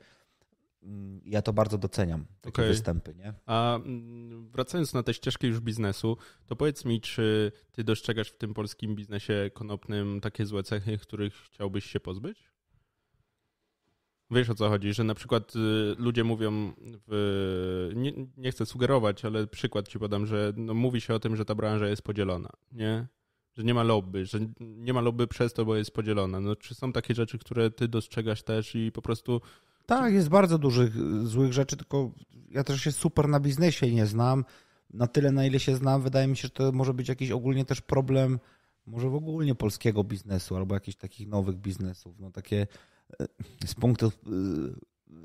Mm, ja to bardzo doceniam, takie okay. występy. Nie? A mm, wracając na tę ścieżkę już biznesu, to powiedz mi, czy ty dostrzegasz w tym polskim biznesie konopnym takie złe cechy, których chciałbyś się pozbyć? Wiesz o co chodzi, że na przykład y, ludzie mówią, w, nie, nie, chcę sugerować, ale przykład ci podam, że no mówi się o tym, że ta branża jest podzielona, nie? Że nie ma lobby, że nie ma lobby przez to, bo jest podzielona. No, czy są takie rzeczy, które ty dostrzegasz też i po prostu... Tak, jest bardzo dużych złych rzeczy, tylko ja też się super na biznesie nie znam. Na tyle, na ile się znam, wydaje mi się, że to może być jakiś ogólnie też problem może w ogóle polskiego biznesu albo jakichś takich nowych biznesów. No takie E, z punktu, e,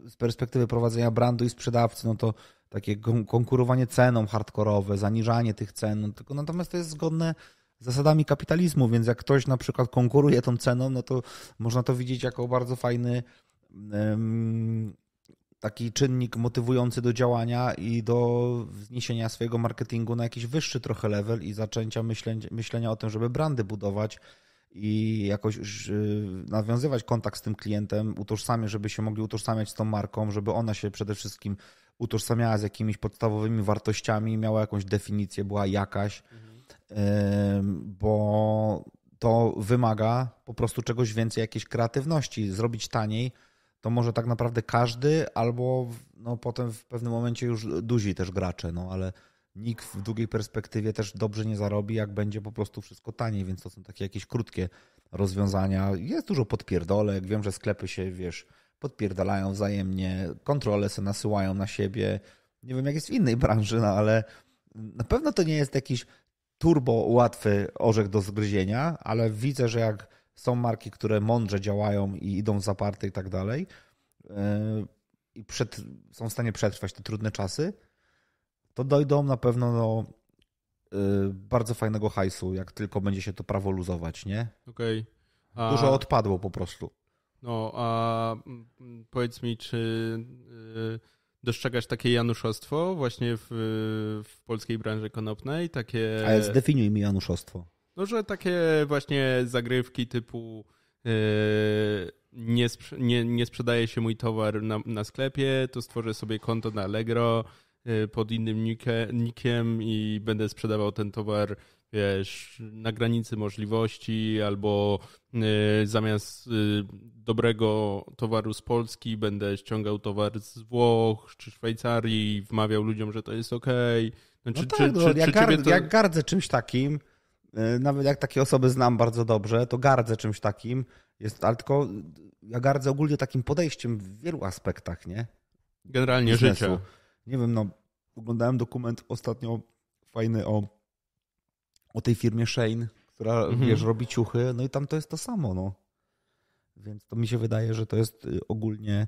z perspektywy prowadzenia brandu i sprzedawcy, no to takie konkurowanie ceną hardkorowe, zaniżanie tych cen, no tylko natomiast to jest zgodne z zasadami kapitalizmu, więc jak ktoś na przykład konkuruje tą ceną, no to można to widzieć jako bardzo fajny taki czynnik motywujący do działania i do wzniesienia swojego marketingu na jakiś wyższy trochę level i zaczęcia myślenia, myślenia o tym, żeby brandy budować, i jakoś y, nawiązywać kontakt z tym klientem, utożsamiać, żeby się mogli utożsamiać z tą marką, żeby ona się przede wszystkim utożsamiała z jakimiś podstawowymi wartościami, miała jakąś definicję, była jakaś, mhm. bo to wymaga po prostu czegoś więcej, jakiejś kreatywności, zrobić taniej. To może tak naprawdę każdy, albo no potem w pewnym momencie już duzi też gracze, no ale nikt w długiej perspektywie też dobrze nie zarobi, jak będzie po prostu wszystko taniej, więc to są takie jakieś krótkie rozwiązania. Jest dużo podpierdolek, wiem, że sklepy się, wiesz, podpierdalają wzajemnie, kontrole se nasyłają na siebie. Nie wiem, jak jest w innej branży, no ale na pewno to nie jest jakiś turbo łatwy orzech do zgryzienia, ale widzę, że jak są marki, które mądrze działają i idą zaparte i tak dalej, yy, i przed, są w stanie przetrwać te trudne czasy, to dojdą na pewno do y, bardzo fajnego hajsu, jak tylko będzie się to prawo luzować, nie? Okej. Okay. Dużo odpadło po prostu. No, a powiedz mi, czy y, dostrzegasz takie januszostwo właśnie w, w polskiej branży konopnej? Takie... Ale zdefiniuj mi januszostwo. No, że takie właśnie zagrywki typu y, nie, nie, nie sprzedaje się mój towar na, na, sklepie, to stworzę sobie konto na Allegro, Y, pod innym nickiem nikiem i będę sprzedawał ten towar wiesz, na granicy możliwości, albo y, zamiast y, dobrego towaru z Polski będę ściągał towar z Włoch czy Szwajcarii i wmawiał ludziom, że to jest okej. Okay. No, no tak, czy, no, gardzę, to... ja gardzę czymś takim, nawet jak takie osoby znam bardzo dobrze, to gardzę czymś takim, jest, ale tylko ja gardzę ogólnie takim podejściem w wielu aspektach, nie? Generalnie Biznesu. życia nie wiem, no, oglądałem dokument ostatnio fajny o, o tej firmie Shane, która, mhm. wiesz, robi ciuchy, no i tam to jest to samo, no. Więc to mi się wydaje, że to jest y, ogólnie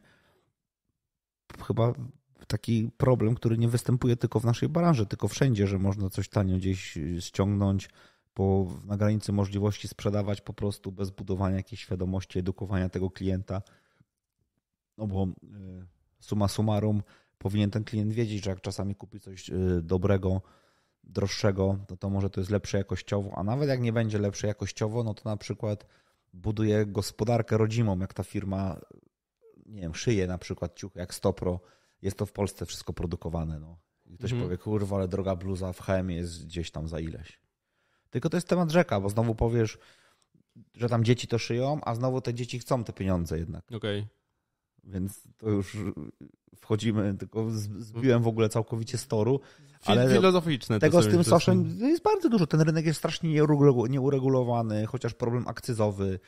chyba taki problem, który nie występuje tylko w naszej branży, tylko wszędzie, że można coś tanio gdzieś y, ściągnąć, po, na granicy możliwości sprzedawać po prostu bez budowania jakiejś świadomości, edukowania tego klienta. No bo y, suma summarum, powinien ten klient wiedzieć, że jak czasami kupi coś y, dobrego, droższego, to, no to może to jest lepsze jakościowo, a nawet jak nie będzie lepsze jakościowo, no to na przykład buduje gospodarkę rodzimą, jak ta firma, nie wiem, szyje na przykład ciuch, jak Stopro, jest to w Polsce wszystko produkowane. No. I ktoś mhm. powie, kurwa, ale droga bluza w HM jest gdzieś tam za ileś. Tylko to jest temat rzeka, bo znowu powiesz, że tam dzieci to szyją, a znowu te dzieci chcą te pieniądze jednak. Okej. Okay. Więc to już wchodzimy, tylko zbiłem mhm. w ogóle całkowicie z toru. Ale filozoficzne. Tego z tym soszem jest bardzo dużo. Ten rynek jest strasznie nieuregulowany, chociaż problem akcyzowy.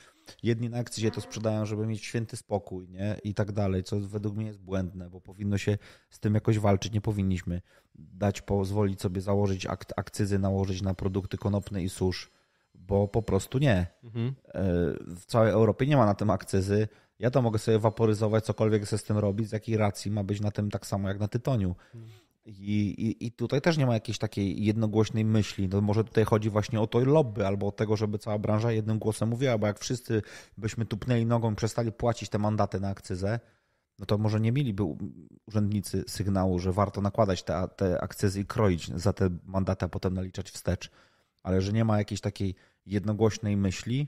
Jedni na akcyzie to sprzedają, żeby mieć święty spokój nie? i tak dalej, co według mnie jest błędne, bo powinno się z tym jakoś walczyć. Nie powinniśmy dać, pozwolić sobie założyć ak akcyzy, nałożyć na produkty konopne i susz, bo po prostu nie. Mhm. E, w całej Europie nie ma na tym akcyzy ja to mogę sobie waporyzować, cokolwiek ze z tym robić, z jakiej racji ma być na tym tak samo jak na tytoniu. I, i, I tutaj też nie ma jakiejś takiej jednogłośnej myśli. No może tutaj chodzi właśnie o to lobby albo o tego, żeby cała branża jednym głosem mówiła, bo jak wszyscy byśmy tupnęli nogą i przestali płacić te mandaty na akcyzę, no to może nie mieliby urzędnicy sygnału, że warto nakładać te, te akcyzy i kroić za te mandaty, a potem naliczać wstecz. Ale że nie ma jakiejś takiej jednogłośnej myśli,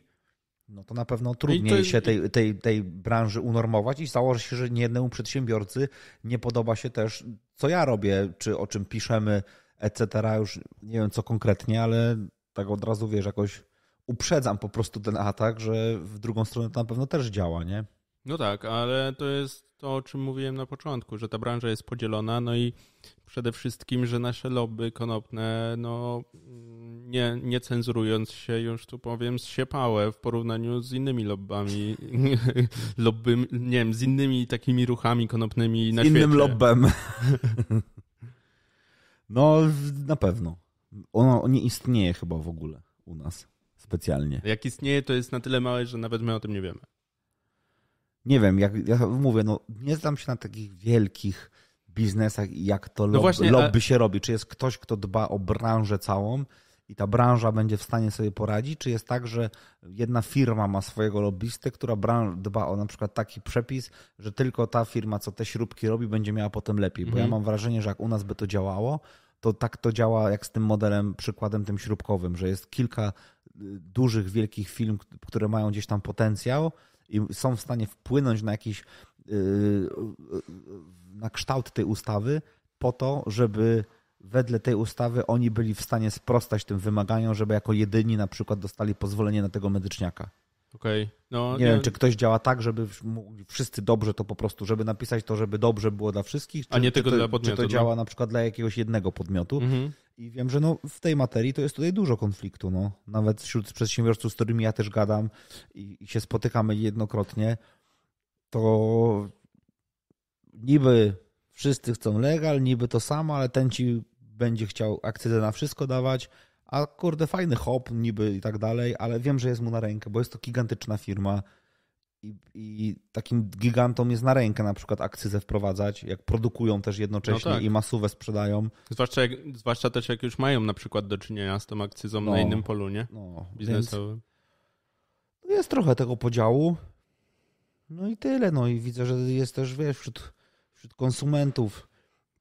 no to na pewno no trudniej się tej, tej, tej branży unormować i stało się, że niejednemu przedsiębiorcy nie podoba się też, co ja robię, czy o czym piszemy, etc. Już nie wiem co konkretnie, ale tak od razu wiesz, jakoś uprzedzam po prostu ten atak, że w drugą stronę to na pewno też działa, nie? No tak, ale to jest to, o czym mówiłem na początku, że ta branża jest podzielona, no i przede wszystkim, że nasze lobby konopne, no nie, nie cenzurując się, już tu powiem, zsiepałe w porównaniu z innymi lobbami, lobby, nie wiem, z innymi takimi ruchami konopnymi na z świecie. innym lobbem. no, na pewno. Ono nie istnieje chyba w ogóle u nas specjalnie. Jak istnieje, to jest na tyle małe, że nawet my o tym nie wiemy nie wiem, jak ja mówię, no nie znam się na takich wielkich biznesach i jak to no lobby, właśnie, lobby się robi. Czy jest ktoś, kto dba o branżę całą i ta branża będzie w stanie sobie poradzić? Czy jest tak, że jedna firma ma swojego lobbystę, która dba o na przykład taki przepis, że tylko ta firma, co te śrubki robi, będzie miała potem lepiej? Bo mhm. ja mam wrażenie, że jak u nas by to działało, to tak to działa jak z tym modelem, przykładem tym śrubkowym, że jest kilka y, dużych, wielkich firm, które mają gdzieś tam potencjał i są w stanie wpłynąć na jakiś y, y, y, na kształt tej ustawy po to, żeby wedle tej ustawy oni byli w stanie sprostać tym wymaganiom, żeby jako jedyni na przykład dostali pozwolenie na tego medyczniaka. Okej. Okay. No, nie, nie, wiem, czy ktoś działa tak, żeby wszyscy dobrze to po prostu, żeby napisać to, żeby dobrze było dla wszystkich, czy, a nie tylko to, dla podmiotu, czy to no. działa no? na przykład dla jakiegoś jednego podmiotu. Mhm. I wiem, że no, w tej materii to jest tutaj dużo konfliktu. No. Nawet wśród przedsiębiorców, z którymi ja też gadam i, i się spotykamy jednokrotnie, to niby wszyscy chcą legal, niby to samo, ale ten ci będzie chciał akcyzę na wszystko dawać, a kurde, fajny hop niby i tak dalej, ale wiem, że jest mu na rękę, bo jest to gigantyczna firma i, i takim gigantom jest na rękę na przykład akcyzę wprowadzać, jak produkują też jednocześnie no tak. i masowe sprzedają. Zwłaszcza, jak, zwłaszcza też jak już mają na przykład do czynienia z tą akcyzą no, na innym polu, nie? No, biznesowym. No jest trochę tego podziału. No i tyle. No i widzę, że jest też, wiesz, wśród, wśród konsumentów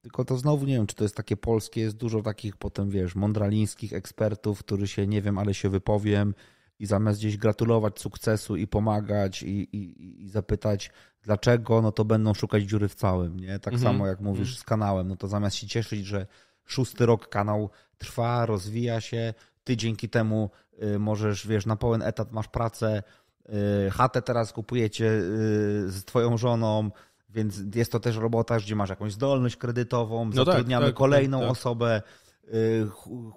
tylko to znowu nie wiem, czy to jest takie polskie, jest dużo takich potem, wiesz, mądralińskich ekspertów, którzy się nie wiem, ale się wypowiem i zamiast gdzieś gratulować sukcesu i pomagać i, i, i zapytać dlaczego, no to będą szukać dziury w całym, nie? Tak mhm. samo jak mhm. mówisz z kanałem, no to zamiast się cieszyć, że szósty rok kanał trwa, rozwija się, ty dzięki temu y, możesz, wiesz, na pełen etat masz pracę, y, chatę teraz kupujecie y, z twoją żoną, więc jest to też robota, gdzie masz jakąś zdolność kredytową, no tak, zatrudniamy tak, tak, kolejną tak, tak. osobę, y,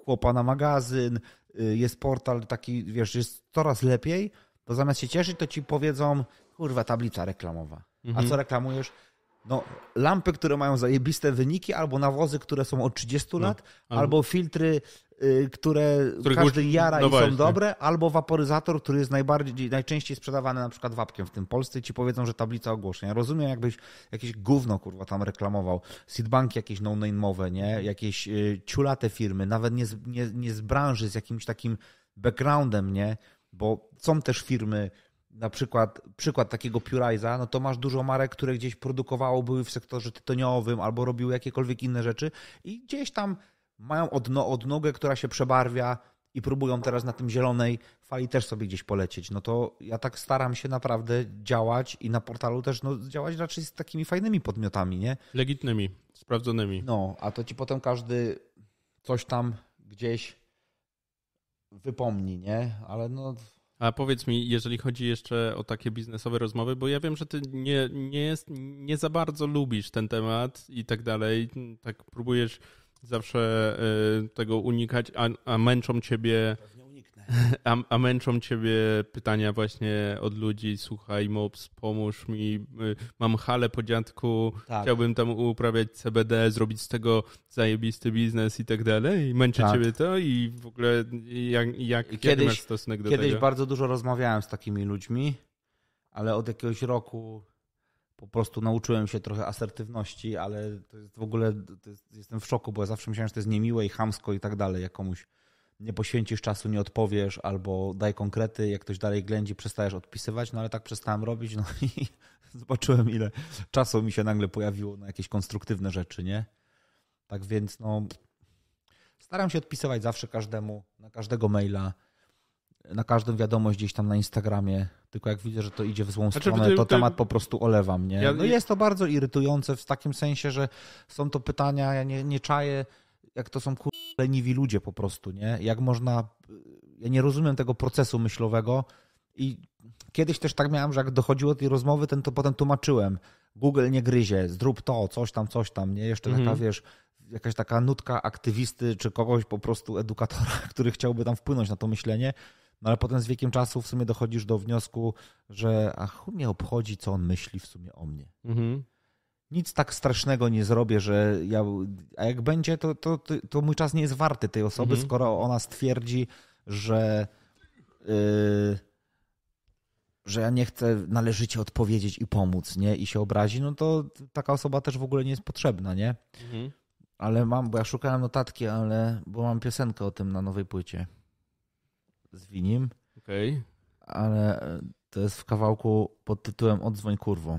chłopa na magazyn, y, jest portal taki, wiesz, jest coraz lepiej, to zamiast się cieszyć, to ci powiedzą, kurwa, tablica reklamowa. Mhm. A co mhm. reklamujesz? no, lampy, które mają zajebiste wyniki, albo nawozy, które są od 30 no, lat, albo, albo filtry, y, które Których każdy jara no i właśnie. są dobre, albo waporyzator, który jest najbardziej, najczęściej sprzedawany na przykład wapkiem w tym Polsce i ci powiedzą, że tablica ogłoszeń. Ja rozumiem, jakbyś jakieś gówno, kurwa, tam reklamował, seedbanki jakieś no-name'owe, nie? Jakieś y, ciulate firmy, nawet nie z, nie, nie z branży, z jakimś takim backgroundem, nie? Bo są też firmy, na przykład przykład takiego Pureza, no to masz dużo marek, które gdzieś produkowało, były w sektorze tytoniowym albo robiły jakiekolwiek inne rzeczy i gdzieś tam mają odno, odnogę, która się przebarwia i próbują teraz na tym zielonej fali też sobie gdzieś polecieć. No to ja tak staram się naprawdę działać i na portalu też no, działać raczej z takimi fajnymi podmiotami, nie? Legitnymi, sprawdzonymi. No, a to ci potem każdy coś tam gdzieś wypomni, nie? Ale no a powiedz mi, jeżeli chodzi jeszcze o takie biznesowe rozmowy, bo ja wiem, że ty nie, nie, jest, nie za bardzo lubisz ten temat i tak dalej, tak próbujesz zawsze e, tego unikać, a, a męczą ciebie a, a męczą ciebie pytania właśnie od ludzi, słuchaj Mops, pomóż mi, y, mam halę po dziadku, tak. chciałbym tam uprawiać CBD, zrobić z tego zajebisty biznes i tak dalej. I męczy tak. ciebie to i w ogóle jak, jak kiedyś, masz stosunek do kiedyś tego? Kiedyś bardzo dużo rozmawiałem z takimi ludźmi, ale od jakiegoś roku po prostu nauczyłem się trochę asertywności, ale to jest w ogóle, jest, jestem w szoku, bo ja zawsze myślałem, że to jest niemiłe i chamsko i tak dalej, jak komuś nie poświęcisz czasu, nie odpowiesz, albo daj konkrety, jak ktoś dalej ględzi, przestajesz odpisywać, no ale tak przestałem robić, no i zobaczyłem, ile czasu mi się nagle pojawiło na jakieś konstruktywne rzeczy, nie? Tak więc, no, staram się odpisywać zawsze każdemu, na każdego maila, na każdą wiadomość gdzieś tam na Instagramie, tylko jak widzę, że to idzie w złą znaczy, stronę, to, to temat po prostu olewam, nie? No jest to bardzo irytujące w takim sensie, że są to pytania, ja nie, nie czaję, jak to są kur... leniwi ludzie po prostu, nie? Jak można... Y, ja nie rozumiem tego procesu myślowego i kiedyś też tak miałem, że jak dochodziło do tej rozmowy, ten to potem tłumaczyłem. Google nie gryzie, zrób to, coś tam, coś tam, nie? Jeszcze mhm. taka, wiesz, jakaś taka nutka aktywisty czy kogoś po prostu edukatora, który chciałby tam wpłynąć na to myślenie, no ale potem z wiekiem czasu w sumie dochodzisz do wniosku, że a chuj mnie obchodzi, co on myśli w sumie o mnie. Mhm nic tak strasznego nie zrobię, że ja. A jak będzie, to, to, to, to mój czas nie jest warty tej osoby, mhm. skoro ona stwierdzi, że. Yy, że ja nie chcę należycie odpowiedzieć i pomóc, nie? I się obrazi, no to taka osoba też w ogóle nie jest potrzebna, nie? Mhm. Ale mam, bo ja szukałem notatki, ale. bo mam piosenkę o tym na nowej płycie. Z Winim. Okej. Okay. Ale y, to jest w kawałku pod tytułem Odzwoń kurwo.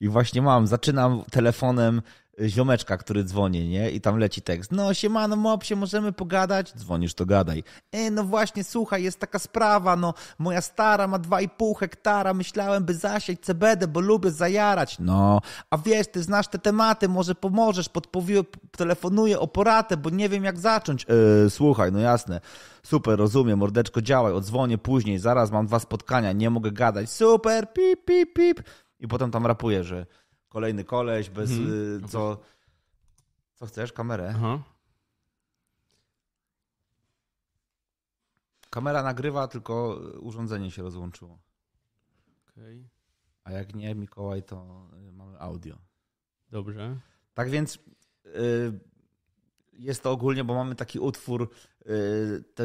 I właśnie mam, zaczynam telefonem y, ziomeczka, który dzwoni, nie? I tam leci tekst. No siemano mopsie, możemy pogadać? Dzwonisz, to gadaj. E, no właśnie, słuchaj, jest taka sprawa, no moja stara ma 2,5 hektara, myślałem by zasiać CBD, bo lubię zajarać. No, a wiesz, ty znasz te tematy, może pomożesz, podpowie, telefonuję o poradę, bo nie wiem jak zacząć. E, słuchaj, no jasne. Super, rozumiem, mordeczko, działaj, odzwonię później, zaraz mam dwa spotkania, nie mogę gadać. Super, pip, pip, pip i potem tam rapuje, że kolejny koleś bez hmm. co... Co chcesz? Kamerę? Aha. Kamera nagrywa, tylko y, urządzenie się rozłączyło. Okay. A jak nie, Mikołaj, to y, mamy audio. Dobrze. Tak więc y, jest to ogólnie, bo mamy taki utwór, y, to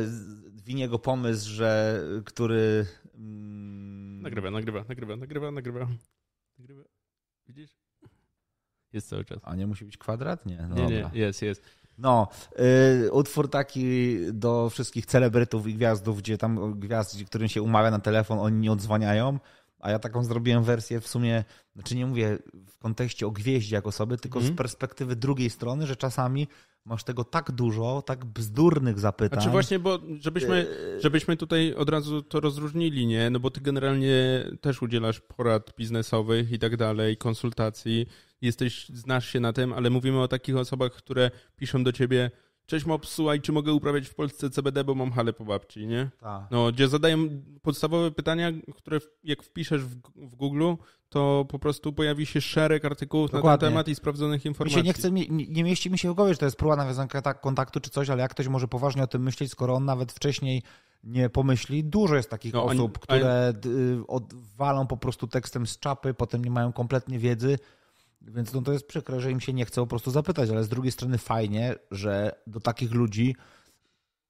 Winiego pomysł, że który... Mm, nagrywa, nagrywa, nagrywa, nagrywa, nagrywa. Widzisz? Jest cały czas. A nie musi być kwadrat? Nie, no nie, nie, jest, jest. No, y, utwór taki do wszystkich celebrytów i gwiazdów, gdzie tam gwiazd, którym się umawia na telefon, oni nie odzwaniają a ja taką zrobiłem wersję w sumie, znaczy nie mówię w kontekście o gwieździe jako osoby, tylko mm. z mhm. perspektywy drugiej strony, że czasami masz tego tak dużo, tak bzdurnych zapytań. Znaczy właśnie, bo żebyśmy, eee. żebyśmy tutaj od razu to rozróżnili, nie? No bo ty generalnie też udzielasz porad biznesowych i tak dalej, konsultacji, jesteś, znasz się na tym, ale mówimy o takich osobach, które piszą do ciebie cześć mopsuła i czy mogę uprawiać w Polsce CBD, bo mam halę po babci, nie? Tak. No, gdzie zadaję podstawowe pytania, które jak wpiszesz w, w Google, to po prostu pojawi się szereg artykułów Dokładnie. na ten temat i sprawdzonych informacji. Mi nie, chce, nie, nie mieści mi się w głowie, że to jest próba nawiązania kontaktu czy coś, ale jak ktoś może poważnie o tym myśleć, skoro on nawet wcześniej nie pomyśli. Dużo jest takich no, osób, oni, które oni... Y, odwalą po prostu tekstem z czapy, potem nie mają kompletnie wiedzy więc no to jest przykre, że im się nie chce po prostu zapytać, ale z drugiej strony fajnie, że do takich ludzi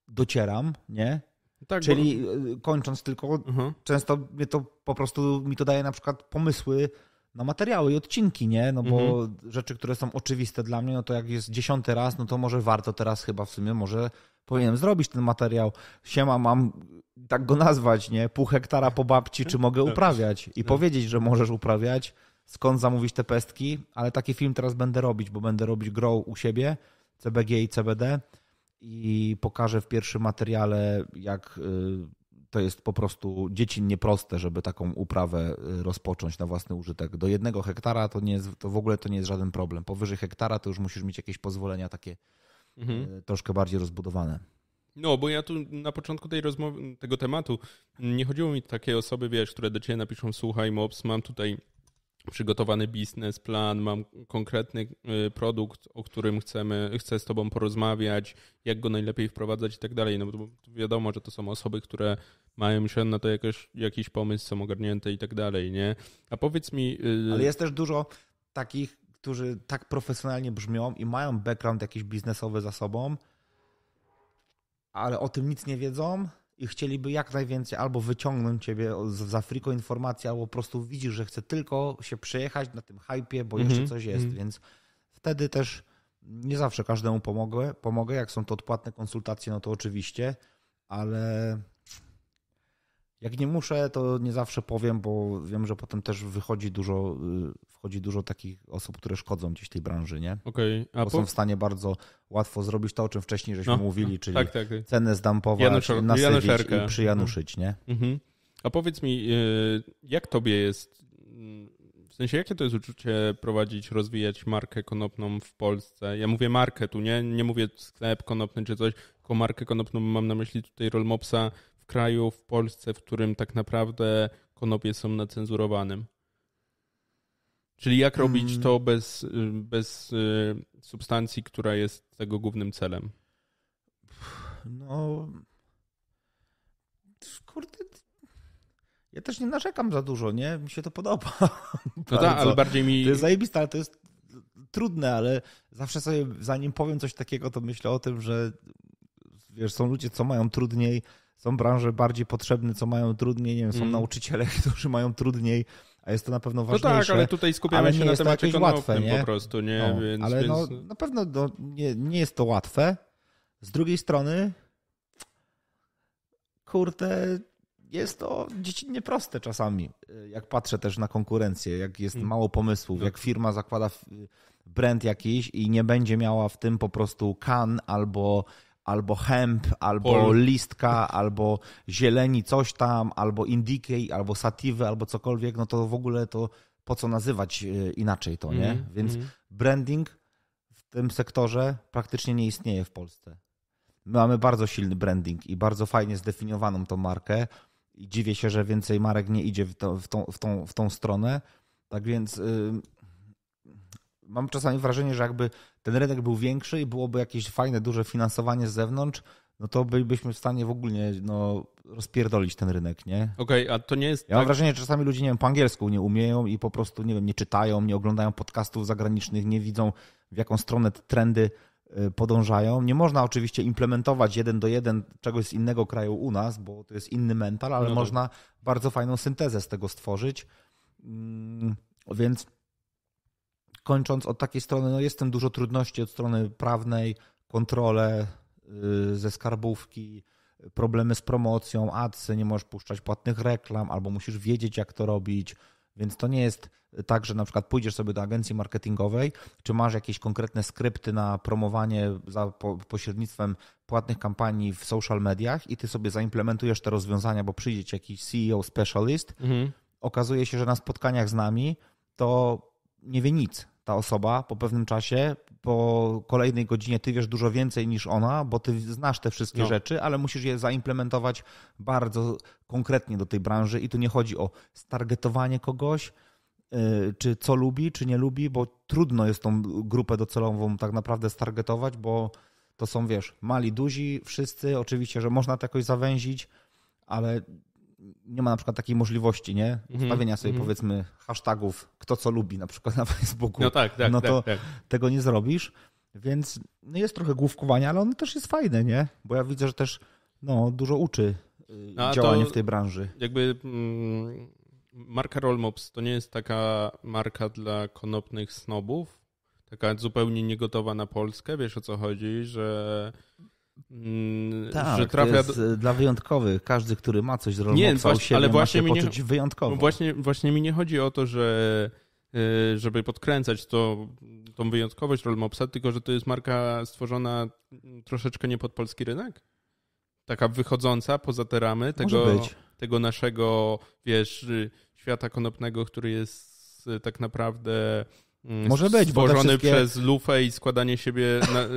docieram, nie? Tak, Czyli bo... E, kończąc tylko, mhm. często mnie to po prostu mi to daje na przykład pomysły na materiały i odcinki, nie? No bo mhm. rzeczy, które są oczywiste dla mnie, no to jak jest dziesiąty raz, no to może warto teraz chyba w sumie, może powinienem zrobić ten materiał. Siema, mam tak go nazwać, nie? Pół hektara po babci, czy mogę tak. uprawiać? I tak. powiedzieć, że możesz uprawiać skąd zamówić te pestki, ale taki film teraz będę robić, bo będę robić grow u siebie, CBG i CBD i pokażę w pierwszym materiale, jak y, to jest po prostu dziecinnie proste, żeby taką uprawę y, rozpocząć na własny użytek. Do jednego hektara to, nie jest, to w ogóle to nie jest żaden problem. Powyżej hektara to już musisz mieć jakieś pozwolenia takie y, mhm. troszkę bardziej rozbudowane. No, bo ja tu na początku tej rozmowy, tego tematu, nie chodziło mi takie osoby, wiesz, które do ciebie napiszą, słuchaj, mops, mam tutaj przygotowany biznesplan, mam konkretny y, produkt, o którym chcemy, chcę z tobą porozmawiać, jak go najlepiej wprowadzać i tak dalej. No bo wiadomo, że to są osoby, które mają już na to jakoś, jakiś pomysł, są ogarnięte i tak dalej, nie? A powiedz mi... Y, ale jest też dużo takich, którzy tak profesjonalnie brzmią i mają background jakiś biznesowy za sobą, ale o tym nic nie wiedzą, i chcieliby jak najwięcej albo wyciągnąć ciebie z Afriko informacji, albo po prostu widzisz, że chce tylko się przejechać na tym hypie, bo jeszcze mhm, coś jest, mhm. więc wtedy też nie zawsze każdemu pomogę, pomogę. Jak są to odpłatne konsultacje, no to oczywiście, ale jak nie muszę, to nie zawsze powiem, bo wiem, że potem też wychodzi dużo, y, wchodzi dużo takich osób, które szkodzą gdzieś tej branży, nie? Okej. Okay. Bo po... są w stanie bardzo łatwo zrobić to, o czym wcześniej żeśmy no. mówili, no, czyli tak, tak, tak. cenę zdampować, Januszor... nasywić i przyjanuszyć, nie? Mhm. mhm. A powiedz mi, y, jak tobie jest, mm, w sensie jakie to jest uczucie prowadzić, rozwijać markę konopną w Polsce? Ja mówię markę tu, nie, nie mówię sklep konopny czy coś, tylko markę konopną mam na myśli tutaj Rolmopsa, kraju w Polsce, w którym tak naprawdę konopie są na cenzurowanym. Czyli jak robić mm. to bez, bez y, substancji, która jest tego głównym celem? No. Kurde. Ja też nie narzekam za dużo, nie? Mi się to podoba. No tak, ale bardziej mi. To jest zajebiste, ale to jest trudne, ale zawsze sobie, zanim powiem coś takiego, to myślę o tym, że wiesz, są ludzie, co mają trudniej są branże bardziej potrzebne, co mają trudniej, nie wiem, są mm. nauczyciele, którzy mają trudniej, a jest to na pewno ważniejsze. No tak, ale tutaj skupiamy ale się na temacie łatwe, nie? po prostu, nie? No, więc, ale więc... No, na pewno no, nie, nie jest to łatwe. Z drugiej strony, kurde, jest to dziecinnie proste czasami. Jak patrzę też na konkurencję, jak jest mm. mało pomysłów, no. jak firma zakłada brand jakiś i nie będzie miała w tym po prostu kan albo albo hemp, albo Pol. listka, albo zieleni coś tam, albo indikej, albo satiwy, albo cokolwiek, no to w ogóle to po co nazywać e, inaczej to, nie? Mm, Więc mm. branding w tym sektorze praktycznie nie istnieje w Polsce. My mamy bardzo silny branding i bardzo fajnie zdefiniowaną tą markę. I dziwię się, że więcej marek nie idzie w, to, w, tą, w, tą, w tą stronę. Tak więc mam czasami wrażenie, że jakby ten rynek był większy i byłoby jakieś fajne, duże finansowanie z zewnątrz, no to bylibyśmy w stanie w ogóle no, rozpierdolić ten rynek, nie? Okej, okay, a to nie jest. Ja mam tak- wrażenie, że czasami ludzie nie wiem, po angielsku nie umieją i po prostu, nie wiem, nie czytają, nie oglądają podcastów zagranicznych, nie widzą, w jaką stronę te trendy y, podążają. Nie można oczywiście implementować jeden do jeden czegoś z innego kraju u nas, bo to jest inny mental, ale no tak. można tak. bardzo fajną syntezę z tego stworzyć. Mm, więc kończąc od takiej strony, no jestem dużo trudności od strony prawnej, kontrole y, ze skarbówki, problemy z promocją, adsy, nie możesz puszczać płatnych reklam, albo musisz wiedzieć, jak to robić. Więc to nie jest tak, że na przykład pójdziesz sobie do agencji marketingowej, czy masz jakieś konkretne skrypty na promowanie za pośrednictwem płatnych kampanii w social mediach i ty sobie zaimplementujesz te rozwiązania, bo przyjdzie ci jakiś CEO specialist. Mhm. Okazuje się, że na spotkaniach z nami to nie wie nic ta osoba po pewnym czasie, po kolejnej godzinie ty wiesz dużo więcej niż ona, bo ty znasz te wszystkie no. rzeczy, ale musisz je zaimplementować bardzo konkretnie do tej branży i tu nie chodzi o stargetowanie kogoś, y, czy co lubi, czy nie lubi, bo trudno jest tą grupę docelową tak naprawdę stargetować, bo to są, wiesz, mali, duzi, wszyscy, oczywiście, że można to jakoś zawęzić, ale nie ma na przykład takiej możliwości, nie? Ustawienia mhm. sobie mm powiedzmy hashtagów, kto co lubi na przykład na Facebooku. No tak, tak. No tak, to tak, tak. tego nie zrobisz. Więc no jest trochę główkowania, ale ono też jest fajne, nie? Bo ja widzę, że też no, dużo uczy y, no, działanie w tej branży. Jakby mm, marka Rollmops to nie jest taka marka dla konopnych snobów, taka zupełnie niegotowa na Polskę, wiesz o co chodzi, że Mm, tak, że trafia do... E, dla wyjątkowych. Każdy, który ma coś z rolnictwa, nie, właśnie, ale właśnie ma się poczuć nie... wyjątkowo. No właśnie, właśnie mi nie chodzi o to, że e, żeby podkręcać to, tą wyjątkowość rol Mopsa, tylko że to jest marka stworzona troszeczkę nie pod polski rynek. Taka wychodząca poza te ramy tego, tego naszego, wiesz, y, świata konopnego, który jest y, tak naprawdę Mm, Może być. Stworzony wszystkie... przez lufę i składanie siebie na, y,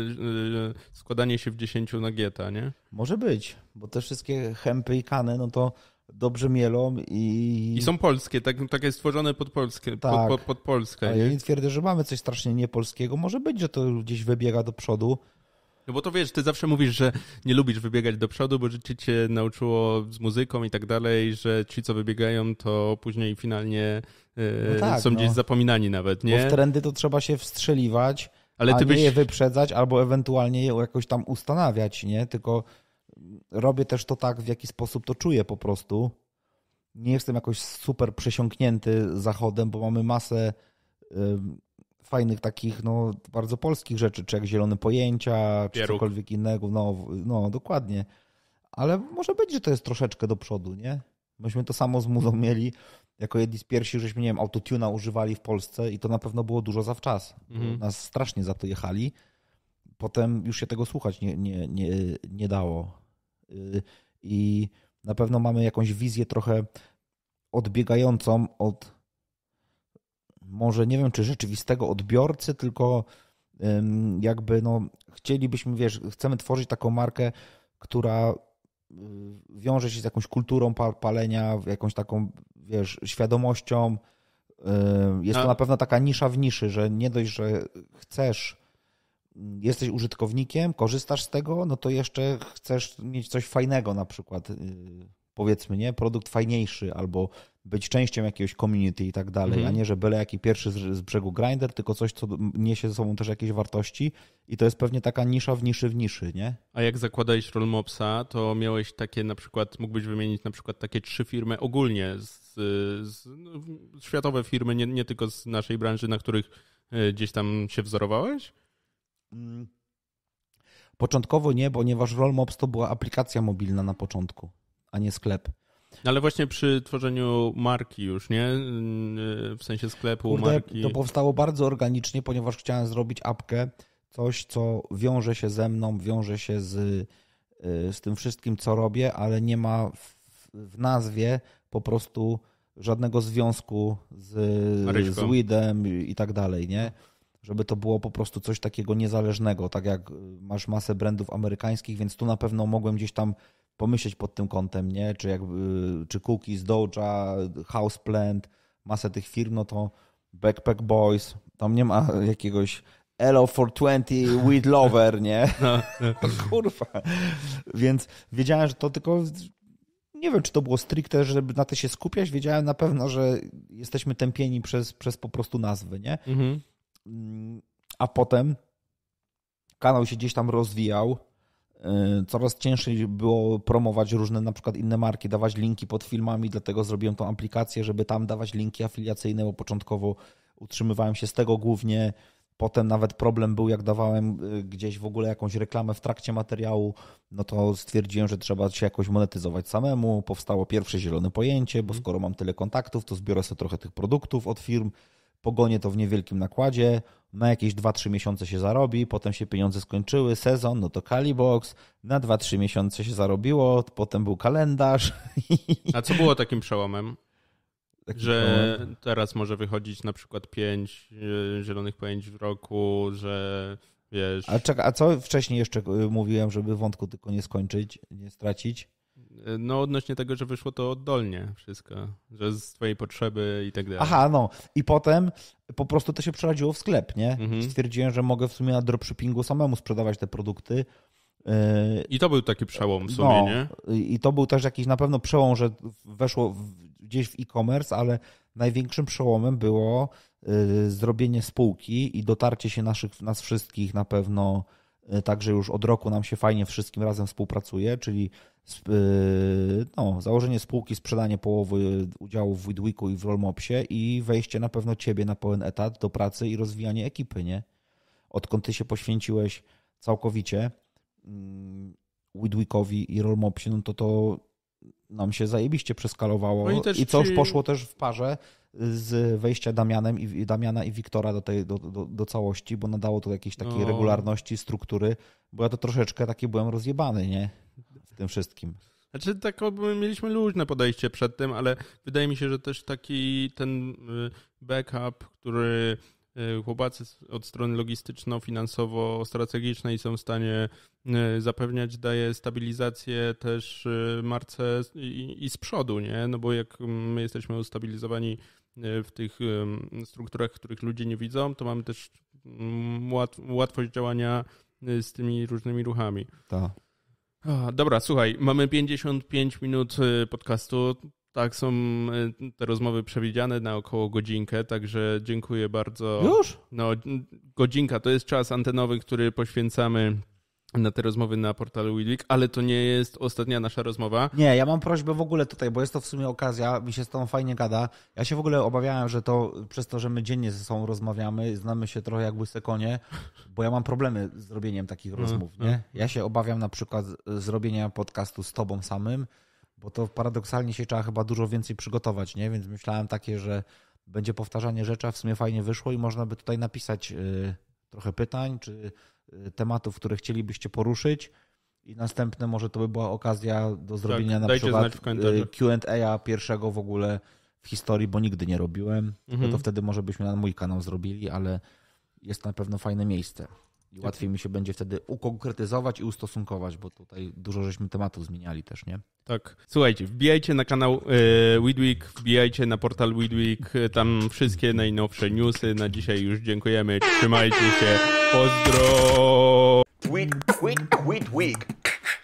y, y, składanie się w dziesięciu na gieta, nie? Może być, bo te wszystkie hempy i kany, no to dobrze mielą i... I są polskie, tak, takie stworzone pod Polskę, tak. pod, pod, pod Polskę. A ja nie twierdzę, że mamy coś strasznie niepolskiego. Może być, że to gdzieś wybiega do przodu, no bo to wiesz, ty zawsze mówisz, że nie lubisz wybiegać do przodu, bo życie cię nauczyło z muzyką i tak dalej, że ci, co wybiegają, to później finalnie e, no tak, są no. gdzieś zapominani nawet, nie? Bo w trendy to trzeba się wstrzeliwać, Ale a nie byś... je wyprzedzać albo ewentualnie je jakoś tam ustanawiać, nie? Tylko robię też to tak, w jaki sposób to czuję po prostu. Nie jestem jakoś super przesiąknięty zachodem, bo mamy masę fajnych takich, no, bardzo polskich rzeczy, czy jak Zielone Pojęcia, czy Pieruk. cokolwiek innego, no, no, dokładnie. Ale może być, że to jest troszeczkę do przodu, nie? Myśmy to samo z mudą mieli, jako jedni z pierwszych, żeśmy, nie wiem, autotuna używali w Polsce i to na pewno było dużo zawczas. Mhm. Nas strasznie za to jechali. Potem już się tego słuchać nie, nie, nie, nie dało. Y, I na pewno mamy jakąś wizję trochę odbiegającą od może nie wiem, czy rzeczywistego odbiorcy, tylko jakby no chcielibyśmy, wiesz, chcemy tworzyć taką markę, która y, wiąże się z jakąś kulturą palenia, jakąś taką, wiesz, świadomością. Y, jest to no. na pewno taka nisza w niszy, że nie dość, że chcesz, jesteś użytkownikiem, korzystasz z tego, no to jeszcze chcesz mieć coś fajnego na przykład, y, powiedzmy, nie? Produkt fajniejszy albo być częścią jakiegoś community i tak dalej, mhm. a nie, że byle jaki pierwszy z, z brzegu grinder, tylko coś, co niesie ze sobą też jakieś wartości i to jest pewnie taka nisza w niszy w niszy, nie? A jak zakładałeś Rollmopsa, to miałeś takie na przykład, mógłbyś wymienić na przykład takie trzy firmy ogólnie, z, z no, światowe firmy, nie, nie tylko z naszej branży, na których e, gdzieś tam się wzorowałeś? Mm. Początkowo nie, ponieważ Rollmops to była aplikacja mobilna na początku, a nie sklep. No ale właśnie przy tworzeniu marki już, nie? W sensie sklepu, Kurde, marki. To powstało bardzo organicznie, ponieważ chciałem zrobić apkę, coś co wiąże się ze mną, wiąże się z, y, z tym wszystkim, co robię, ale nie ma w, w nazwie po prostu żadnego związku z, z weedem i tak dalej, nie? Żeby to było po prostu coś takiego niezależnego, tak jak masz masę brandów amerykańskich, więc tu na pewno mogłem gdzieś tam pomyśleć pod tym kątem, nie? Czy, jakby czy Cookies, Doja, Houseplant, masę tych firm, no to Backpack Boys, tam nie ma jakiegoś Hello for 20, Weed Lover, nie? No, no. Kurwa. Więc wiedziałem, że to tylko... Nie wiem, czy to było stricte, żeby na to się skupiać. Wiedziałem na pewno, że jesteśmy tępieni przez, przez po prostu nazwy, nie? Mhm. A potem kanał się gdzieś tam rozwijał E, coraz ciężej było promować różne na przykład inne marki, dawać linki pod filmami, dlatego zrobiłem tą aplikację, żeby tam dawać linki afiliacyjne, bo początkowo utrzymywałem się z tego głównie. Potem nawet problem był, jak dawałem e, gdzieś w ogóle jakąś reklamę w trakcie materiału, no to stwierdziłem, że trzeba się jakoś monetyzować samemu. Powstało pierwsze zielone pojęcie, bo mhm. skoro mam tyle kontaktów, to zbiorę sobie trochę tych produktów od firm pogonię to w niewielkim nakładzie, na jakieś 2-3 miesiące się zarobi, potem się pieniądze skończyły, sezon, no to CaliBox na 2-3 miesiące się zarobiło, potem był kalendarz. A co było takim przełomem? że przełomem? teraz może wychodzić na przykład 5 e, zielonych pojęć w roku, że wiesz... A, czeka, a co wcześniej jeszcze e, mówiłem, żeby wątku tylko nie skończyć, nie stracić? Y, no, odnośnie tego, że wyszło to oddolnie wszystko, że z twojej potrzeby i tak dalej. Aha, no. I potem po prostu to się przeradziło w sklep, nie? Mhm. Stwierdziłem, że mogę w sumie na dropshippingu samemu sprzedawać te produkty. Y, I to był taki przełom w no, sumie, no, nie? I to był też jakiś na pewno przełom, że weszło gdzieś w e-commerce, ale największym przełomem było y, zrobienie spółki i dotarcie się naszych, nas wszystkich na pewno E, także już od roku nam się fajnie wszystkim razem współpracuje, czyli e, no, założenie spółki, sprzedanie połowy e, udziałów w Widwiku i w Rolmopsie i wejście na pewno ciebie na pełen etat do pracy i rozwijanie ekipy, nie? Odkąd ty się poświęciłeś całkowicie mm, Widwikowi i Rolmopsie, no to to nam się zajebiście przeskalowało no i, coś i co już poszło też w parze z wejścia Damianem i, Damiana i Wiktora do, tej, do, do, do całości, bo nadało to jakiejś takiej no. regularności, struktury, bo ja to troszeczkę taki byłem rozjebany, nie? W tym wszystkim. Znaczy, tak mieliśmy luźne podejście przed tym, ale wydaje mi się, że też taki ten y, backup, który y, chłopacy od strony logistyczno-finansowo-strategicznej są w stanie y, zapewniać, daje stabilizację też marce i, i z przodu, nie? No bo jak mm, my jesteśmy ustabilizowani Y, w tych y, strukturach, których ludzie nie widzą, to mamy też mm, łatwość działania y, z tymi różnymi ruchami. Tak. Dobra, słuchaj, mamy 55 minut podcastu. Tak, są te rozmowy przewidziane na około godzinkę, także dziękuję bardzo. Już? No, godzinka to jest czas antenowy, który poświęcamy na te rozmowy na portalu Willik, ale to nie jest ostatnia nasza rozmowa. Nie, ja mam prośbę w ogóle tutaj, bo jest to w sumie okazja, mi się z tą fajnie gada. Ja się w ogóle obawiałem, że to przez to, że my dziennie ze sobą rozmawiamy, znamy się trochę jak łyse konie, bo ja mam problemy z robieniem takich mm, rozmów, mm. nie? Ja się obawiam na przykład zrobienia podcastu z tobą samym, bo to paradoksalnie się trzeba chyba dużo więcej przygotować, nie? Więc myślałem takie, że będzie powtarzanie rzeczy, a w sumie fajnie wyszło i można by tutaj napisać y, trochę pytań, czy Y, tematów, które chcielibyście poruszyć. I następne może to by była okazja do tak, zrobienia tak, na przykład y, Q&A pierwszego w ogóle w historii, bo nigdy nie robiłem. Mhm. No to mhm. wtedy może byśmy na mój kanał zrobili, ale jest na pewno fajne miejsce. I łatwiej mi się będzie wtedy ukonkretyzować i ustosunkować, bo tutaj dużo żeśmy tematów zmieniali też, nie? Tak. Słuchajcie, wbijajcie na kanał e, Widweek, wbijajcie na portal Widweek, e, tam wszystkie najnowsze newsy. Na dzisiaj już dziękujemy. Trzymajcie się. Pozdro! Week, week, week, week.